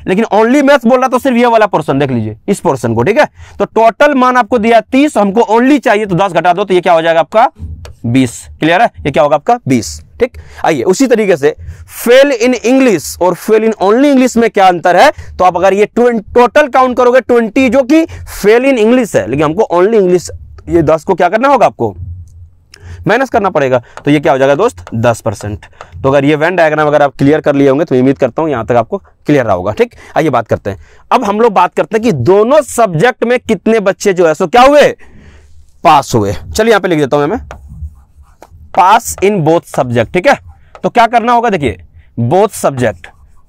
लेकिन ओनली मैथ्स बोल रहा तो सिर्फ ये वाला पोर्सन देख लीजिए इस पोर्सन को ठीक है तो टोटल मान आपको दिया तीस हमको ओनली चाहिए तो दस घटा दो तो ये क्या हो जाएगा आपका बीस क्लियर है ये क्या होगा आपका बीस ठीक आइए उसी तरीके से फेल इन इंग्लिश और फेल इन ओनली इंग्लिश में क्या अंतर है तो आप अगर ये टोटल काउंट करोगे ट्वेंटी जो कि फेल इन इंग्लिश है लेकिन हमको ओनली इंग्लिश ये दस को क्या करना होगा आपको माइनस करना पड़ेगा तो ये क्या हो जाएगा दोस्त दस परसेंट तो अगर ये वैन डायग्राम अगर आप क्लियर कर लिए होंगे तो उम्मीद करता हूं यहां तक आपको क्लियर रहा होगा ठीक आइए बात करते हैं अब हम लोग बात करते हैं कि दोनों सब्जेक्ट में कितने बच्चे जो है सो क्या हुए पास हुए चलिए यहाँ पे लिख देता हूँ मैं पास इन बोथ सब्जेक्ट ठीक है तो क्या करना होगा देखिए बोथ सब्जेक्ट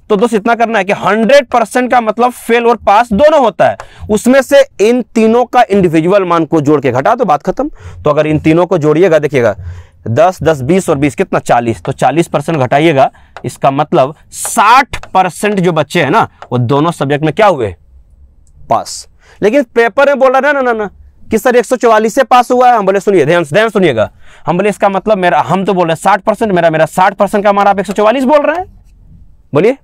तो दोस्त इतना करना है कि 100 परसेंट का मतलब फेल और पास दोनों होता है उसमें से इन तीनों का इंडिविजुअल मान को जोड़ के घटा दो तो बात खत्म तो अगर इन तीनों को जोड़िएगा देखिएगा 10, 10, 20 और 20 कितना 40 तो 40 परसेंट घटाइएगा इसका मतलब 60 परसेंट जो बच्चे हैं ना वो दोनों सब्जेक्ट में क्या हुए पास लेकिन पेपर में बोला ना ना ना ना कि सर 144 से पास हुआ है हम बोले सुनिए ध्यान ध्यान सुनिएगा हम बोले इसका मतलब मेरा हम तो बोल रहे हैं साठ परसेंट मेरा मेरा साठ परसेंट का मान आप 144 बोल रहे हैं बोलिए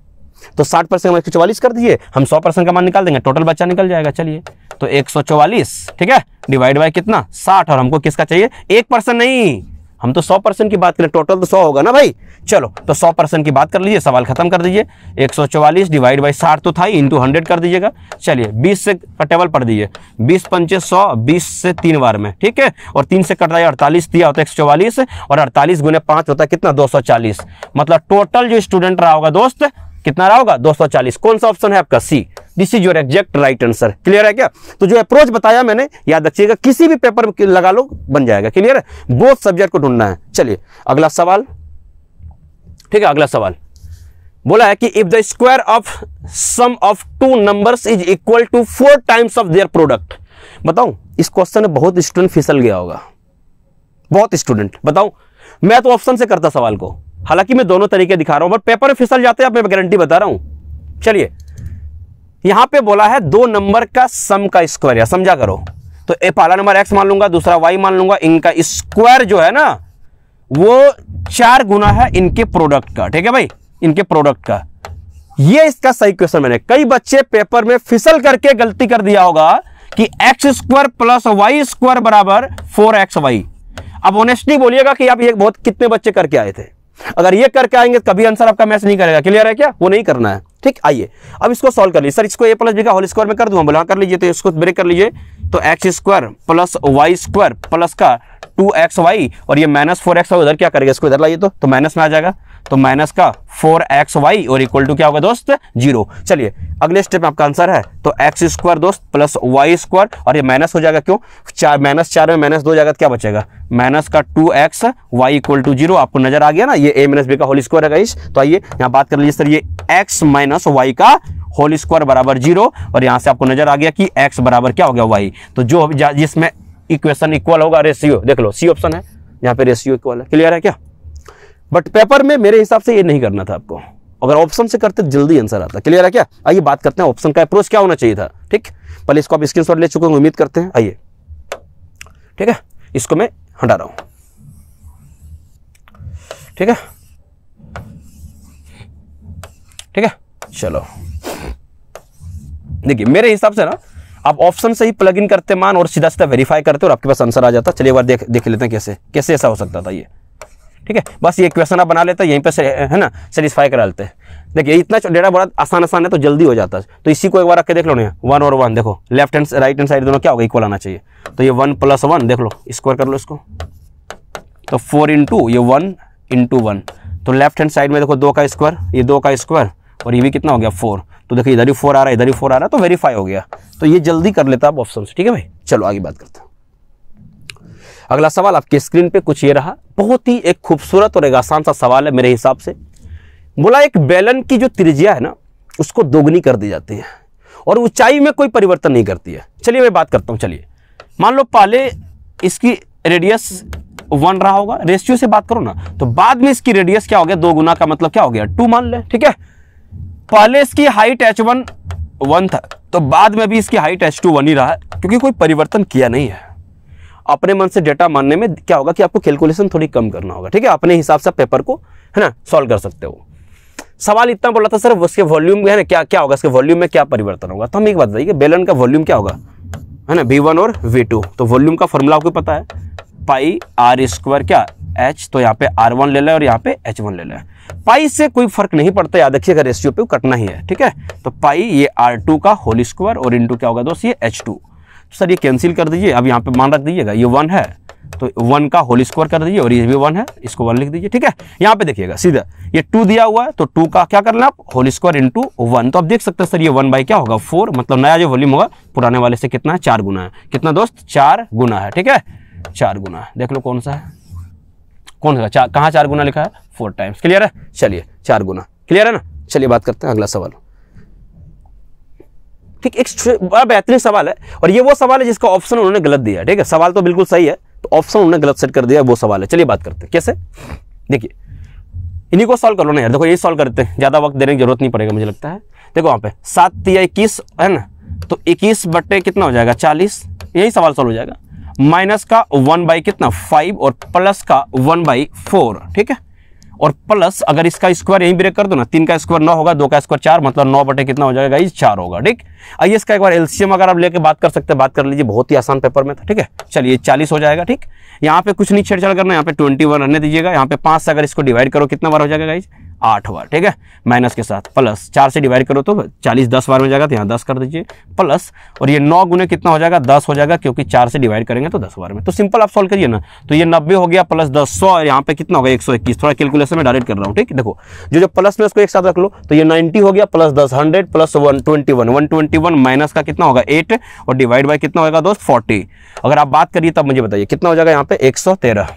तो साठ परसेंट हम एक सौ चौवालीस कर दिए हम सौ परसेंट का मान निकाल देंगे टोटल बच्चा निकल जाएगा चलिए तो एक सौ चौवालीस ठीक है डिवाइड बाय कितना साठ और हमको किसका चाहिए एक परसेंट नहीं हम तो सौ परसेंट की बात करें टोटल तो सौ होगा ना भाई चलो तो सौ परसेंट की बात कर लीजिए सवाल खत्म कर दीजिए एक सौ चौवालीस डिवाइड बाई साठ तो था ही इंटू हंड्रेड कर दीजिएगा चलिए बीस से कटेबल पढ़ दीजिए बीस पंचे सौ बीस से तीन बार में ठीक है और तीन से कट रहा अड़तालीस दिया होता है एक सौ चौवालीस और अड़तालीस गुने पाँच होता है कितना दो सौ चालीस मतलब टोटल जो स्टूडेंट रहा होगा दोस्त कितना रहा होगा 240 कौन सा ऑप्शन है आपका C this is your exact right answer clear है क्या तो जो अप्रोच बताया मैंने याद रखिएगा किसी भी पेपर में लगा लो बन जाएगा क्लियर है बोथ सब्जेक्ट को ढूंढना है चलिए अगला सवाल ठीक है अगला सवाल बोला है कि if the square of sum of two numbers is equal to four times of their product बताऊं इस क्वेश्चन में बहुत स्टूडेंट फिसल गया होगा बहुत स्टूडेंट बताऊं मैं तो ऑप्शन से करता सवाल को हालांकि मैं दोनों तरीके दिखा रहा हूं बट पेपर में फिसल जाते हैं आप मैं गारंटी बता रहा हूं चलिए यहां पे बोला है दो नंबर का सम का स्क्वायर या समझा करो तो ए पहला नंबर एक्स मान लूंगा दूसरा वाई मान लूंगा इनका स्क्वायर जो है ना वो चार गुना है इनके प्रोडक्ट का ठीक है भाई इनके प्रोडक्ट का ये इसका सही क्वेश्चन मैंने कई बच्चे पेपर में फिसल करके गलती कर दिया होगा कि x square plus y square बराबर फोर एक्स वाई अब ऑनेस्टली बोलिएगा कि आप ये बहुत कितने बच्चे करके आए थे अगर ये करके आएंगे तो कभी आंसर आपका मैच नहीं करेगा क्लियर है क्या वो नहीं करना है ठीक आइए अब इसको सॉल्व कर लीजिए सर इसको ए प्लस बी का होल स्क्वायर में कर दूंगा बुला हाँ, कर लीजिए तो इसको ब्रेक कर लीजिए तो x square plus y square plus का टू एक्स वाई और ये माइनस फोर एक्स उधर क्या करेगा इसको इधर लाइए तो, तो माइनस में आ जाएगा तो माइनस का फोर एक्स वाई और इक्वल टू क्या होगा दोस्त जीरो चलिए अगले स्टेप में आपका आंसर है तो एक्स स्क्वायर दोस्त प्लस वाई स्क्वायर और ये माइनस हो जाएगा क्यों चार माइनस चार में माइनस दो जाएगा तो क्या बचेगा माइनस का two x y equal to zero आपको नजर आ गया ना ये ए माइनस बी का होल स्क्वायर है गाइस तो आइए यहाँ बात कर लीजिए सर ये एक्स माइनस वाई का होल स्क्वायर बराबर जीरो और यहाँ से आपको नजर आ गया कि एक्स बराबर क्या हो गया वाई तो जो जिसमें इक्वेशन इक्वल होगा रेशियो देख लो सी ऑप्शन है यहाँ पे रेशियो इक्वल है क्लियर है क्या बट पेपर में मेरे हिसाब से ये नहीं करना था आपको अगर ऑप्शन से करते तो जल्दी आंसर आता क्लियर है क्या आइए बात करते हैं ऑप्शन का अप्रोच क्या होना चाहिए था ठीक पहले इसको आप स्क्रीन ले चुके हैं उम्मीद करते हैं आइए ठीक है इसको मैं हटा रहा हूँ ठीक है ठीक है चलो देखिए मेरे हिसाब से ना आप ऑप्शन से ही प्लग इन करते मान और सीधा सीधा वेरीफाई करते और आपके पास आंसर आ जाता चलिए एक बार देख देख लेते हैं कैसे कैसे ऐसा हो सकता था ये ठीक है बस ये क्वेश्चन आप बना लेते हैं यहीं पर है ना सेटिस्फाई करा लेते हैं देखिए इतना डेटा बड़ा आसान आसान है तो जल्दी हो जाता है तो इसी को एक बार रख के देख लो ना वन और वन देखो left hand right hand side दोनों क्या होगा इक्वल आना चाहिए तो ये वन प्लस वन देख लो स्क्वायर कर लो इसको तो फोर इंटू ये वन इंटू वन तो लेफ्ट हैंड साइड में देखो दो का स्क्वायर ये दो का स्क्वायर और ये भी कितना हो गया फोर तो देखिए इधर ही फोर आ रहा है इधर ही फोर आ रहा है तो वेरीफाई हो गया तो ये जल्दी कर लेता आप ऑप्शन ठीक है भाई चलो आगे बात करते हैं अगला सवाल आपके स्क्रीन पे कुछ ये रहा बहुत ही एक खूबसूरत और एक आसान सा सवाल है मेरे हिसाब से बोला एक बैलन की जो त्रिज्या है ना उसको दोगुनी कर दी जाती है और ऊंचाई में कोई परिवर्तन नहीं करती है चलिए मैं बात करता हूँ चलिए मान लो पहले इसकी रेडियस वन रहा होगा रेशियो से बात करो ना तो बाद में इसकी रेडियस क्या हो गया दो गुना का मतलब क्या हो गया टू मान ले ठीक है पहले इसकी हाइट एच वन वन था तो बाद में भी इसकी हाइट एच टू वन ही रहा है क्योंकि कोई परिवर्तन किया नहीं है अपने मन से डेटा मानने में क्या होगा कि आपको कैलकुलेशन थोड़ी कम करना होगा ठीक है अपने हिसाब से पेपर को है ना सॉल्व कर सकते हो सवाल इतना बोला था सर उसके वॉल्यूम है ना क्या क्या होगा इसके वॉल्यूम में क्या परिवर्तन होगा तो हम एक बात बताइए बेलन का वॉल्यूम क्या होगा है ना वी और वी तो वॉल्यूम का फॉर्मूला आपको पता है पाई आर स्क्वायर क्या एच तो यहाँ पे आर वन ले लें और यहाँ पे एच वन ले लें पाई से कोई फर्क नहीं पड़ता याद रखिएगा रेशियो पे कटना ही है ठीक है तो पाई ये आर टू का होल स्क्वायर और इनटू क्या होगा दोस्त ये एच टू तो सर ये कैंसिल कर दीजिए अब यहाँ पे मान रख दीजिएगा ये वन है तो वन का होल स्क्वायर कर दीजिए और ये भी वन है इसको वन लिख दीजिए ठीक है यहाँ पे देखिएगा सीधा ये टू दिया हुआ है तो टू का क्या करना आप होल स्क्वायर इंटू वन तो आप देख सकते हैं सर ये वन बाई क्या होगा फोर मतलब नया जो वॉल्यूम होगा पुराने वाले से कितना है चार गुना है कितना दोस्त चार गुना है ठीक है चार गुना है देख लो कौन सा है कौन सा चार कहाँ चार गुना लिखा है फोर टाइम्स क्लियर है चलिए चार गुना क्लियर है ना चलिए बात करते हैं अगला सवाल ठीक एक बड़ा बेहतरीन सवाल है और ये वो सवाल है जिसका ऑप्शन उन्होंने गलत दिया ठीक है सवाल तो बिल्कुल सही है तो ऑप्शन उन्होंने गलत सेट कर दिया वो सवाल है चलिए बात करते हैं कैसे देखिए इन्हीं को सॉल्व कर लो ना यार देखो यही सॉल्व करते हैं ज़्यादा वक्त देने की जरूरत नहीं पड़ेगा मुझे लगता है देखो वहाँ पे सात या इक्कीस है ना तो इक्कीस बटे कितना हो जाएगा चालीस यही सवाल सॉल्व हो जाएगा माइनस का वन बाई कितना फाइव और प्लस का वन बाई फोर ठीक है और प्लस अगर इसका स्क्वायर यहीं ब्रेक कर दो ना तीन का स्क्वायर नौ होगा दो का स्क्वायर चार मतलब नौ बटे कितना हो जाएगा इस चार होगा ठीक आइए इसका एक बार एलसीएम अगर आप लेके बात कर सकते हैं बात कर लीजिए बहुत ही आसान पेपर में था ठीक है चलिए चालीस हो जाएगा ठीक यहाँ पे कुछ नहीं छेड़छाड़ करना यहाँ पे ट्वेंटी रहने दीजिएगा यहाँ पे पाँच से अगर इसको डिवाइड करो कितना बार हो जाएगा गाइज आठ बार ठीक है माइनस के साथ प्लस चार से डिवाइड करो तो चालीस दस बार में जाएगा तो यहाँ दस कर दीजिए प्लस और ये नौ गुने कितना हो जाएगा दस हो जाएगा क्योंकि चार से डिवाइड करेंगे तो दस बार में तो सिंपल आप सॉल्व करिए ना तो ये नब्बे हो गया प्लस दस सौ और यहाँ पे कितना होगा एक सौ इक्कीस थोड़ा कैलकुलेशन में डायरेक्ट कर रहा हूँ ठीक देखो जो जो प्लस में उसको एक साथ रख लो तो ये नाइन्टी हो गया प्लस दस hundred plus one twenty one one twenty one minus का कितना होगा एट और डिवाइड बाई कितना होगा दोस्त फोर्टी अगर आप बात करिए तब मुझे बताइए कितना हो जाएगा यहाँ पे एक सौ तेरह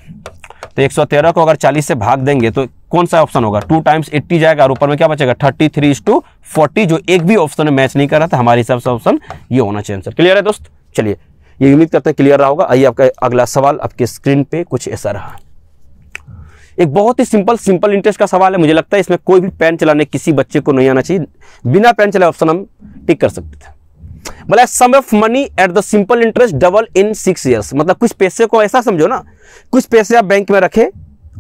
तो 113 को अगर 40 से भाग देंगे तो कौन सा ऑप्शन होगा टू टाइम्स एट्टी जाएगा और ऊपर में क्या बचेगा thirty three is to forty जो एक भी ऑप्शन में मैच नहीं कर रहा था हमारे हिसाब से ऑप्शन ये होना चाहिए आंसर क्लियर है दोस्त चलिए ये उम्मीद करते हैं क्लियर रहा होगा आइए आपका अगला सवाल आपके स्क्रीन पे कुछ ऐसा रहा एक बहुत ही सिंपल सिंपल इंटरेस्ट का सवाल है मुझे लगता है इसमें कोई भी पेन चलाने किसी बच्चे को नहीं आना चाहिए बिना पेन चलाए ऑप्शन हम टिक कर सकते थे मतलब sum of money at the simple interest double in six years मतलब कुछ पैसे को ऐसा समझो ना कुछ पैसे आप बैंक में रखें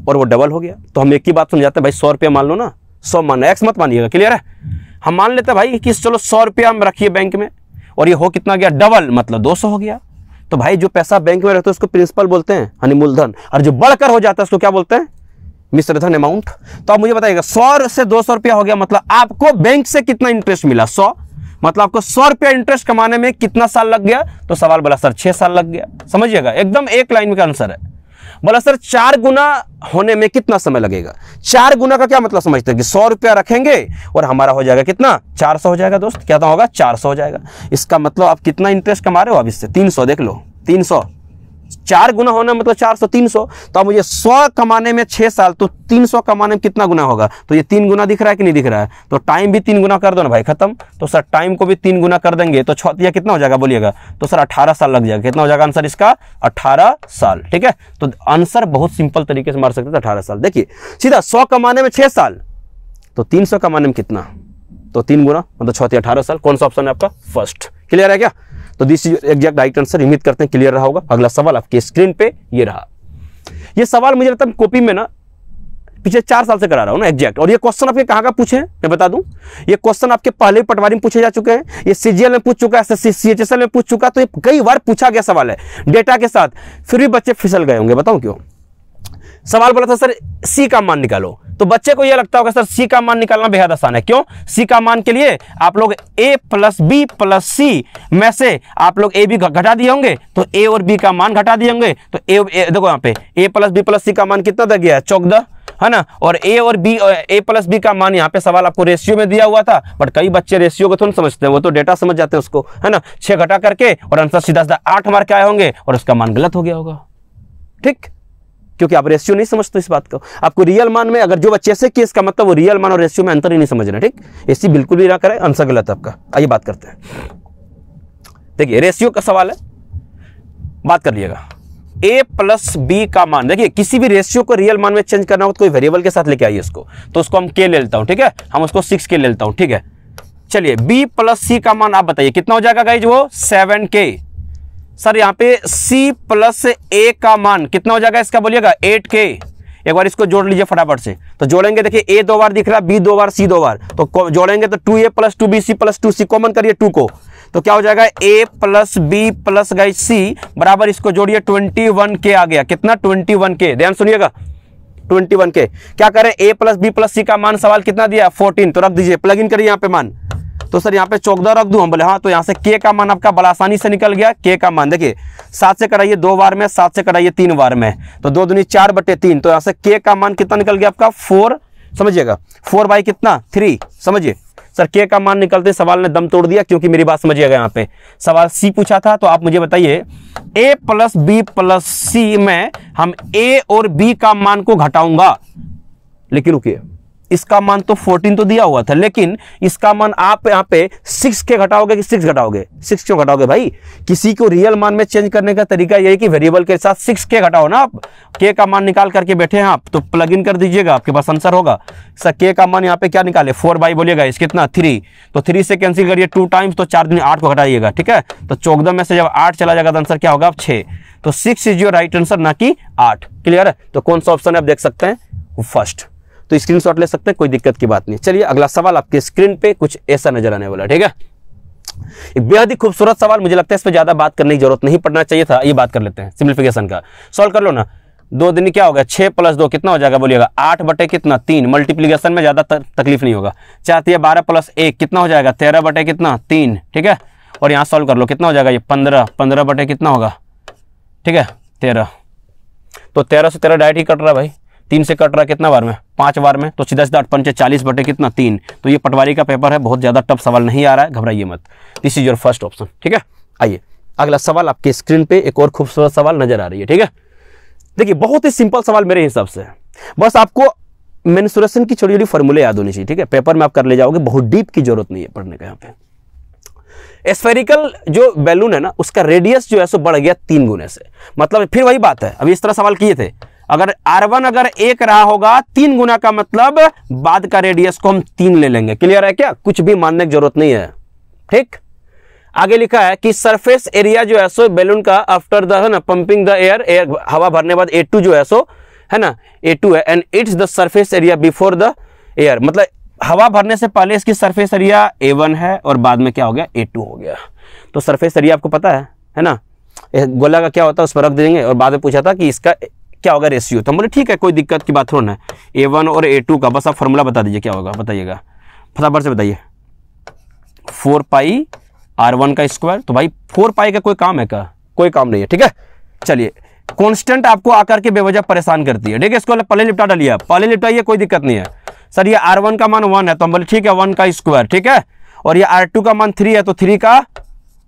और वो डबल हो गया तो हम एक ही बात समझाते हैं भाई सौ रुपया मान लो ना सौ मानना एक्स मत मानिएगा क्लियर है हम मान लेते हैं भाई कि चलो सौ रुपया हम रखिए बैंक में और ये हो कितना गया डबल मतलब दो सौ हो गया तो भाई जो पैसा बैंक में रहता है उसको प्रिंसिपल बोलते हैं यानी मूलधन और जो बढ़कर हो जाता है उसको क्या बोलते हैं मिश्रधन अमाउंट तो आप मुझे बताइएगा सौ से दो सौ रुपया हो गया मतलब आपको बैंक से कितना इंटरेस्ट मिला सौ मतलब आपको सौ रुपया इंटरेस्ट कमाने में कितना साल लग गया तो सवाल बोला सर छह साल लग गया समझिएगा एकदम एक लाइन में का आंसर है बोला सर चार गुना होने में कितना समय लगेगा चार गुना का क्या मतलब समझते हैं कि सौ रुपया रखेंगे और हमारा हो जाएगा कितना चार सौ हो जाएगा दोस्त क्या तो होगा चार सौ हो जाएगा इसका मतलब आप कितना इंटरेस्ट कमा रहे हो अब इससे तीन सौ देख लो तीन सौ चार गुना होना मतलब चार सौ तीन सौ तो अब मुझे सौ कमाने में छह साल तो तीन सौ कमाने में कितना गुना होगा तो ये तीन गुना दिख रहा है कि नहीं दिख रहा है तो टाइम भी तीन गुना कर दो ना भाई खत्म तो सर टाइम को भी तीन गुना कर देंगे तो छतिया कितना हो जाएगा बोलिएगा तो सर अठारह साल लग जाएगा कितना हो जाएगा आंसर इसका अठारह साल ठीक है तो आंसर बहुत सिंपल तरीके से मार सकते थे अठारह साल देखिए सीधा सौ कमाने में छह साल तो तीन सौ कमाने में कितना तो तीन गुना मतलब छः अठारह साल कौन सा ऑप्शन है आपका फर्स्ट क्लियर है क्या तो this is exact right answer उम्मीद करते हैं क्लियर रहा होगा अगला सवाल आपके स्क्रीन पे ये रहा ये सवाल मुझे लगता है कॉपी में ना पिछले चार साल से करा रहा हूँ ना एग्जैक्ट और ये क्वेश्चन आपके कहाँ का पूछे मैं बता दूं ये क्वेश्चन आपके पहले पटवारी में पूछे जा चुके हैं ये सीजीएल में पूछ चुका है सीएचएसएल में पूछ चुका तो ये कई बार पूछा गया सवाल है डेटा के साथ फिर भी बच्चे फिसल गए होंगे बताऊँ क्यों सवाल बोला था सर सी का मान निकालो तो बच्चे को यह लगता होगा सर सी का मान निकालना बेहद आसान है क्यों सी का मान के लिए आप लोग a plus b plus c में से आप लोग ए बी घटा दिए होंगे तो ए और बी का मान घटा दिए होंगे तो ए, देखो यहाँ पे a plus b plus c का मान कितना दे गया चौदह है ना और ए और बी ए प्लस बी का मान यहाँ पे सवाल आपको रेशियो में दिया हुआ था बट कई बच्चे रेशियो को थोड़ा तो समझते हैं वो तो डेटा समझ जाते हैं उसको है ना छह घटा करके और आंसर सीधा सीधा आठ मार्क आए होंगे और उसका मान गलत हो गया होगा ठीक क्योंकि आप रेशियो नहीं समझते इस बात को आपको रियल मान में अगर जो बच्चे से केस का मतलब वो रियल मान और रेशियो में अंतर ही नहीं समझना ठीक ऐसी बिल्कुल भी ना करें आंसर गलत आपका आइए बात करते हैं देखिए रेशियो का सवाल है बात कर लिएगा ए प्लस बी का मान देखिए किसी भी रेशियो को रियल मान में चेंज करना हो तो कोई वेरिएबल के साथ लेके आइए इसको तो उसको हम के ले लेता हूं ठीक है हम उसको सिक्स के ले लेता हूँ ठीक है चलिए बी प्लस सी का मान आप बताइए कितना हो जाएगा गाइज वो सेवन के सर यहाँ पे C प्लस ए का मान कितना हो जाएगा इसका बोलिएगा एट के एक बार इसको जोड़ लीजिए फटाफट से तो जोड़ेंगे देखिए ए दो बार दिख रहा है बी दो बार सी दो बार तो जोड़ेंगे तो two a plus two b c plus two c common करिए टू को तो क्या हो जाएगा ए प्लस बी प्लस गई सी बराबर इसको जोड़िए ट्वेंटी वन के आ गया कितना ट्वेंटी वन के ध्यान सुनिएगा ट्वेंटी वन के क्या करें a plus b plus c का मान सवाल कितना दिया फोर्टीन तो रख दीजिए प्लग इन करिए यहाँ पे मान तो सर यहाँ पे चौकदार रख दू हम बोले हाँ तो यहाँ से के का मान आपका बड़ा आसानी से निकल गया के का मान देखिए सात से कराइए दो बार में सात से कराइए तीन बार में तो दो दुनिया चार बटे तीन तो यहाँ से के का मान कितना निकल गया आपका फोर समझिएगा फोर बाई कितना थ्री समझिए सर के का मान निकलते सवाल ने दम तोड़ दिया क्योंकि मेरी बात समझिएगा यहाँ पे सवाल सी पूछा था तो आप मुझे बताइए a plus b plus c में हम ए और बी का मान को घटाऊंगा लेकिन रुकिए इसका मान तो फोर्टीन तो दिया हुआ था लेकिन इसका मान आप यहाँ पे सिक्स के घटाओगे कि सिक्स घटाओगे सिक्स क्यों घटाओगे भाई किसी को रियल मान में चेंज करने का तरीका यही कि वेरिएबल के साथ सिक्स के घटाओ ना आप के का मान निकाल करके बैठे हैं आप तो प्लग इन कर दीजिएगा आपके पास आंसर होगा सर के का मान यहाँ पे क्या निकाले फोर बाई बोलिएगा इस कितना थ्री तो थ्री से कैंसिल करिए टू टाइम्स तो चार दिन आठ को घटाइएगा ठीक है तो चौदह में से जब आठ चला जाएगा तो आंसर क्या होगा आप छः तो six is your right answer ना कि आठ क्लियर है तो कौन सा ऑप्शन आप देख सकते हैं फर्स्ट तो शॉट ले सकते हैं कोई दिक्कत की बात नहीं चलिए अगला सवाल आपके स्क्रीन पे कुछ ऐसा नजर आने वाला ठीक है एक बेहद ही खूबसूरत सवाल मुझे लगता है इस पर ज़्यादा बात करने की जरूरत नहीं पड़ना चाहिए था ये बात कर लेते हैं सिंप्लीफिकेशन का सॉल्व कर लो ना दो दिन क्या होगा छः प्लस दो कितना हो जाएगा बोलिएगा आठ बटे कितना तीन मल्टीप्लीकेशन में ज़्यादा तकलीफ नहीं होगा चाहती है बारह प्लस एक कितना हो जाएगा तेरह बटे कितना तीन ठीक है और यहाँ सॉल्व कर लो कितना हो जाएगा ये पंद्रह पंद्रह बटे कितना होगा ठीक है तेरह तो तेरह से तेरह डायरेक्ट ही कट रहा है भाई तीन से कट रहा कितना बार में पांच बार में तो सीधा सीधा पंचे चालीस बटे कितना तीन तो ये पटवारी का पेपर है बहुत ज़्यादा टफ सवाल नहीं आ रहा है घबराइए मत this is your first option ठीक है आइए अगला सवाल आपके स्क्रीन पे एक और खूबसूरत सवाल नजर आ रही है ठीक है देखिए बहुत ही सिंपल सवाल मेरे हिसाब से बस आपको मेन्सुरेशन की छोटी छोटी फॉर्मूले याद होनी चाहिए ठीक है पेपर में आप कर ले जाओगे बहुत डीप की जरूरत नहीं है पढ़ने का यहाँ पे स्फेरिकल जो बैलून है ना उसका रेडियस जो है सो बढ़ गया तीन गुने से मतलब फिर वही बात है अभी इस तरह सवाल किए थे अगर आर वन अगर एक रहा होगा तीन गुना का मतलब बाद का रेडियस को हम तीन ले लेंगे क्लियर है क्या कुछ भी मानने की जरूरत नहीं है ठीक आगे लिखा है कि सरफेस एरिया जो है सो बैलून का आफ्टर द है ना पंपिंग द एयर एयर हवा भरने बाद ए जो है सो है ना ए है and it's the surface area before the air मतलब हवा भरने से पहले इसकी सरफेस एरिया ए वन है और बाद में क्या हो गया ए टू हो गया तो सरफेस एरिया आपको पता है है ना गोला का क्या होता है उस पर रख देंगे और बाद में पूछा था कि इसका क्या होगा रेशियो तो हम बोले ठीक है कोई दिक्कत की बात थोड़ा ना ए वन और ए टू का बस आप फॉर्मूला बता दीजिए क्या होगा बताइएगा फटाफट से बताइए फोर पाई आर वन का स्क्वायर तो भाई फोर पाई का कोई काम है क्या कोई काम नहीं है ठीक है चलिए कॉन्स्टेंट आपको आकर के बेवजह परेशान करती है ठीक है इसको पहले निपटा डालिए पहले निपटाइए कोई दिक्कत नहीं है सर ये आर वन का मान वन है तो हम बोले ठीक है वन का स्क्वायर ठीक है और ये आर टू का मान थ्री है तो थ्री का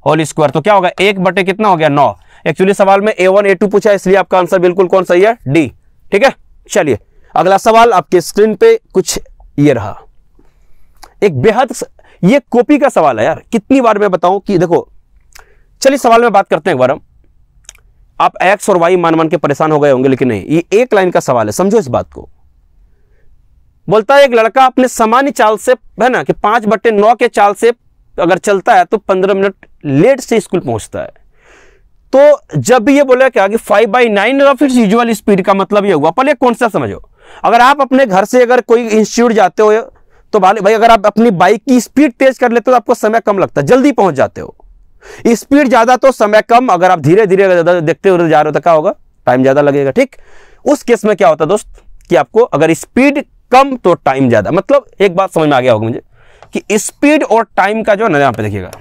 होल स्क्वायर तो क्या होगा एक बटे कितना हो गया नौ एक्चुअली सवाल में ए वन ए टू पूछा इसलिए आपका आंसर बिल्कुल कौन सही है डी ठीक है चलिए अगला सवाल आपके स्क्रीन पे कुछ ये रहा एक बेहद ये कॉपी का सवाल है यार कितनी बार मैं बताऊं कि देखो चलिए सवाल में बात करते हैं एक बार हम आप एक्स और वाई मान मान के परेशान हो गए होंगे लेकिन नहीं ये एक लाइन का सवाल है समझो इस बात को बोलता है एक लड़का अपने सामान्य चाल से है ना कि पांच बट्टे नौ के चाल से अगर चलता है तो पंद्रह मिनट लेट से स्कूल पहुंचता है तो जब भी ये बोला क्या कि फाइव बाई नाइन फिर यूजल स्पीड का मतलब ये हुआ पहले कॉन्सेप्ट समझो अगर आप अपने घर से अगर कोई इंस्टीट्यूट जाते हो तो भाई अगर आप अपनी बाइक की स्पीड तेज कर लेते हो तो आपको समय कम लगता है जल्दी पहुंच जाते हो स्पीड ज़्यादा तो समय कम अगर आप धीरे धीरे देखते हुए जा रहे हो तो क्या होगा टाइम ज़्यादा लगेगा ठीक उस केस में क्या होता है दोस्त कि आपको अगर स्पीड कम तो टाइम ज़्यादा मतलब एक बात समझ में आ गया होगा मुझे कि स्पीड और टाइम का जो है ना यहाँ पे देखिएगा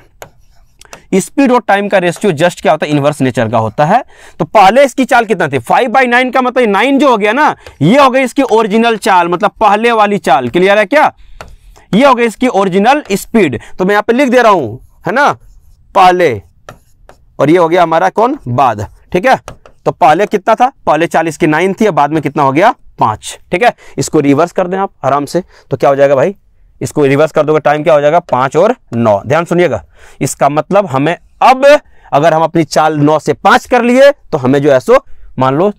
स्पीड और टाइम का रेशियो जस्ट क्या होता है इनवर्स नेचर का होता है तो पहले इसकी चाल कितना थी फाइव बाई नाइन का मतलब नाइन जो हो गया ना ये हो गई इसकी ओरिजिनल चाल मतलब पहले वाली चाल क्लियर है क्या ये हो गई इसकी ओरिजिनल स्पीड तो मैं यहां पे लिख दे रहा हूं है ना पहले और ये हो गया हमारा कौन बाद ठीक है तो पहले कितना था पहले चालीस की नाइन थी और बाद में कितना हो गया पांच ठीक है इसको रिवर्स कर दें आप आराम से तो क्या हो जाएगा भाई इसको रिवर्स कर दोगे टाइम क्या हो जाएगा पांच और नौ ध्यान सुनिएगा इसका मतलब हमें अब अगर हम अपनी चाल नौ से पांच कर लिए तो हमें जो है सो मान लो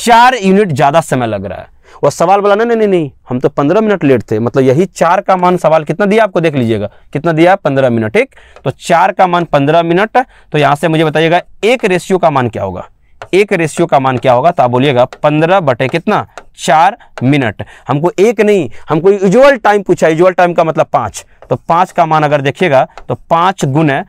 चार यूनिट ज़्यादा समय लग रहा है और सवाल बोला नहीं नहीं नहीं हम तो पंद्रह मिनट लेट थे मतलब यही चार का मान सवाल कितना दिया आपको देख लीजिएगा कितना दिया पंद्रह मिनट ठीक तो चार का मान पंद्रह मिनट तो यहां से मुझे बताइएगा एक रेशियो का मान क्या होगा एक रेशियो का मान क्या होगा तो आप बोलिएगा पंद्रह बटे कितना चार मिनट हमको एक नहीं हमको यूजल टाइम पूछा यूजल टाइम का मतलब पांच तो पांच का मान अगर देखिएगा तो गुण है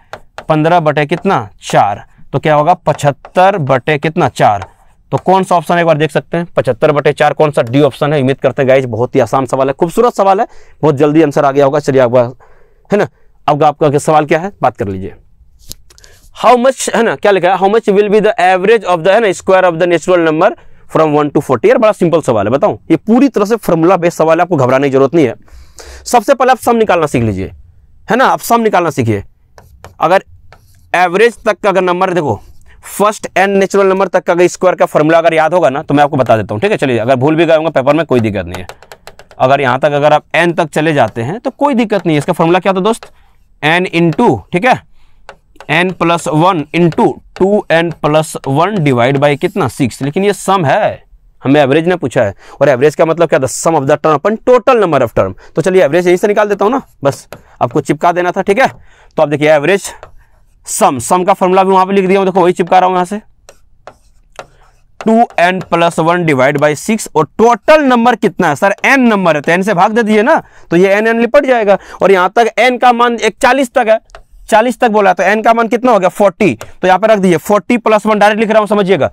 पंद्रह बटे कितना चार तो क्या होगा पचहत्तर बटे कितना चार तो कौन सा ऑप्शन एक बार देख सकते हैं पचहत्तर बटे चार कौन सा डी ऑप्शन है उम्मीद करते हैं गाइज बहुत ही आसान सवाल है खूबसूरत सवाल है बहुत जल्दी आंसर आ गया होगा चलिए है ना अब आपका सवाल क्या है बात कर लीजिए हाउ मच है ना क्या लिखा है how much will be the average of the है ना square of the natural number from one to forty यार बड़ा सिंपल सवाल है बताऊं ये पूरी तरह से फॉर्मूला बेस्ड सवाल है आपको घबराने की जरूरत नहीं है सबसे पहले आप सम निकालना सीख लीजिए है ना आप सम निकालना सीखिए अगर एवरेज तक का अगर नंबर देखो फर्स्ट एन नेचुरल नंबर तक का अगर स्क्वायर का फॉर्मूला अगर याद होगा ना तो मैं आपको बता देता हूँ ठीक है चलिए अगर भूल भी गए होंगे पेपर में कोई दिक्कत नहीं है अगर यहाँ तक अगर आप एन तक चले जाते हैं तो कोई दिक्कत नहीं है इसका फॉर्मूला क्या था दोस्त एन इन ठीक है n plus one into two n plus one divide by कितना सिक्स लेकिन ये सम है हमें एवरेज ने पूछा है और एवरेज का मतलब क्या था सम ऑफ द टर्म अपन टोटल नंबर ऑफ टर्म तो चलिए एवरेज यहीं से निकाल देता हूँ ना बस आपको चिपका देना था ठीक है तो आप देखिए एवरेज सम सम का फॉर्मूला भी वहां पे लिख दिया हूँ देखो वही चिपका रहा हूँ यहाँ से two n plus one divide by six और टोटल नंबर कितना है सर एन नंबर है तो एन से भाग दे दिए ना तो ये एन एन लिपट जाएगा और यहाँ तक एन का मान एक चालीस तक है चालीस तक बोला तो एन का मन कितना हो गया फोर्टी तो यहां पर रख दीजिए फोर्टी प्लस वन डायरेक्ट लिख रहा हूं समझिएगा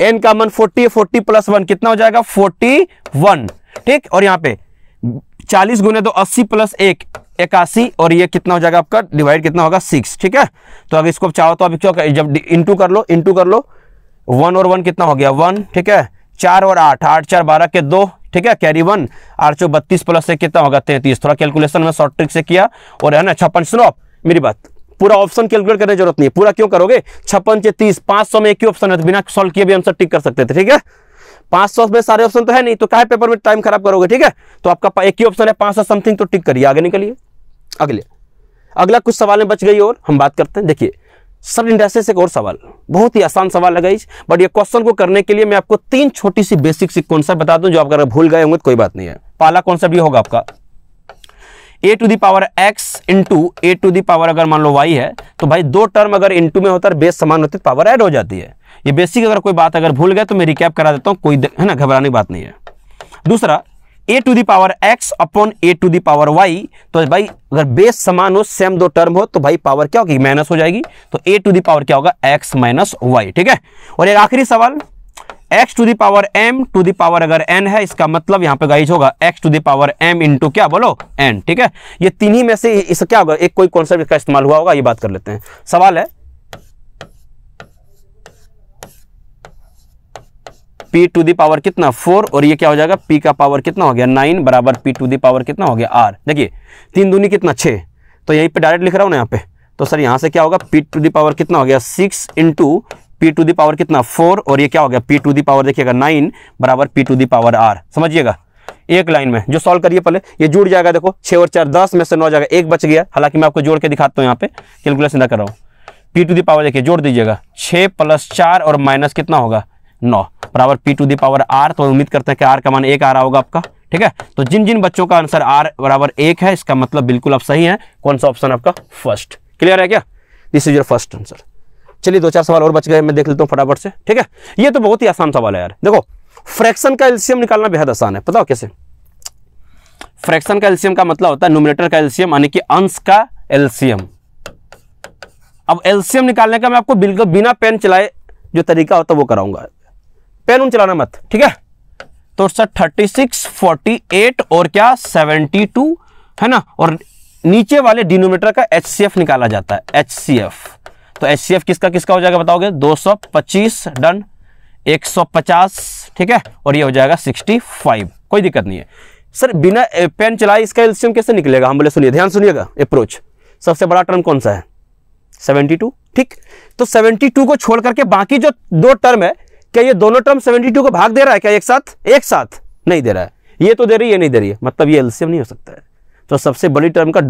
एन का मन फोर्टी फोर्टी प्लस वन कितना हो जाएगा फोर्टी वन ठीक और यहाँ पे चालीस गुने तो अस्सी प्लस एक इक्यासी और ये कितना हो जाएगा आपका डिवाइड कितना होगा सिक्स ठीक है तो अगर इसको चाहो तो अब इसको जब इंटू कर लो इंटू कर लो वन और वन कितना हो गया वन ठीक है चार और आठ आठ चार बारह के दो ठीक है कैरी वन आठ सौ बत्तीस प्लस से कितना होगा तैतीस थोड़ा कैलकुलेशन में शॉर्ट ट्रिक से किया और है ना छप्पन स्नॉप मेरी बात पूरा ऑप्शन कैलकुलेट करने की जरूरत नहीं है पूरा क्यों करोगे छप्पन से तीस पांच सौ में एक ही ऑप्शन है तो बिना सॉल्व किए भी आंसर टिक कर सकते थे ठीक है पांच सौ में सारे ऑप्शन तो है नहीं तो कहे पेपर में टाइम खराब करोगे ठीक है तो आपका एक ही ऑप्शन है पांच सौ समथिंग तो टिक करिए आगे निकलिए अगले अगला कुछ सवाल बच गई और हम बात करते हैं देखिए सब इंडस्ट्री से एक और सवाल बहुत ही आसान सवाल लगा इस बट ये क्वेश्चन को करने के लिए मैं आपको तीन छोटी सी बेसिक सी कॉन्सेप्ट बता दूं जो आप अगर भूल गए होंगे तो कोई बात नहीं है पहला कॉन्सेप्ट ये होगा आपका a to the power x into a to the power अगर मान लो वाई है तो भाई दो टर्म अगर इंटू में होता है बेस समान होती पावर ऐड हो जाती है ये बेसिक अगर कोई बात अगर भूल गए तो मैं रिकैप करा देता हूँ कोई है ना घबराने की बात नहीं है दूसरा a to the power x upon a to the power y तो भाई अगर बेस समान हो सेम दो टर्म हो तो भाई पावर क्या होगी माइनस हो जाएगी तो ए टू दी पावर क्या होगा एक्स माइनस वाई ठीक है और एक आखिरी सवाल x to the power m to the power अगर एन है इसका मतलब यहाँ पे गाइज होगा x to the power m into क्या बोलो एन ठीक है ये तीन ही में से इसका क्या होगा एक कोई कॉन्सेप्ट इसका इस्तेमाल हुआ होगा ये बात कर लेते हैं सवाल है p टू दी पावर कितना फोर और ये क्या हो जाएगा p का पावर कितना हो गया नाइन बराबर p टू दी पावर कितना हो गया r देखिए तीन दूनी कितना छः तो यहीं पे डायरेक्ट लिख रहा हूँ ना यहाँ पे तो सर यहाँ से क्या होगा p टू दी पावर कितना हो गया six into p to the power कितना फोर और ये क्या हो गया पी टू दी पावर देखिएगा नाइन बराबर p to the power r समझिएगा एक लाइन में जो सॉल्व करिए पहले ये जुड़ जाएगा देखो छह और चार दस में से नौ जाएगा एक बच गया हालांकि मैं आपको जोड़ के दिखाता हूँ यहाँ पे कैलकुलेशन ना कर रहा हूँ पी टू दी पावर देखिए जोड़ दीजिएगा छः प्लस चार और माइनस कितना होगा नौ बराबर p to the power r तो उम्मीद करते हैं कि आर का मान एक आ रहा होगा आपका ठीक है तो जिन जिन बच्चों का आंसर आर बराबर एक है इसका मतलब बिल्कुल आप सही है कौन सा ऑप्शन आपका फर्स्ट क्लियर है क्या this is your first answer चलिए दो चार सवाल और बच गए मैं देख लेता हूँ फटाफट से ठीक है ये तो बहुत ही आसान सवाल है यार देखो फ्रैक्शन का एल्सियम निकालना बेहद आसान है बताओ कैसे फ्रैक्शन का एल्सियम का मतलब होता है नोमिनेटर का एल्सियम यानी कि अंश का एल्सियम अब एल्सियम निकालने का मैं आपको बिल्कुल बिना पेन चलाए जो तरीका होता है वो कराऊंगा पेन उन चलाना मत ठीक है तो sir thirty six forty eight और क्या सेवेंटी टू है ना और नीचे वाले डिनोमीटर का एच निकाला जाता है एच तो एस किसका किसका हो जाएगा बताओगे 225 डन 150 ठीक है और ये हो जाएगा 65 कोई दिक्कत नहीं है सर बिना पेन चलाए इसका एल्सियम कैसे निकलेगा हम बोले सुनिए ध्यान सुनिएगा अप्रोच सबसे बड़ा टर्म कौन सा है 72 ठीक तो 72 को छोड़ करके बाकी जो दो टर्म है क्या ये दोनों टर्म 72 को भाग दे रहा है क्या एक साथ एक साथ नहीं दे रहा है ये तो दे रही है नहीं दे रही है मतलब ये एल्सियम नहीं हो सकता है तो सबसे बड़ी टर्म का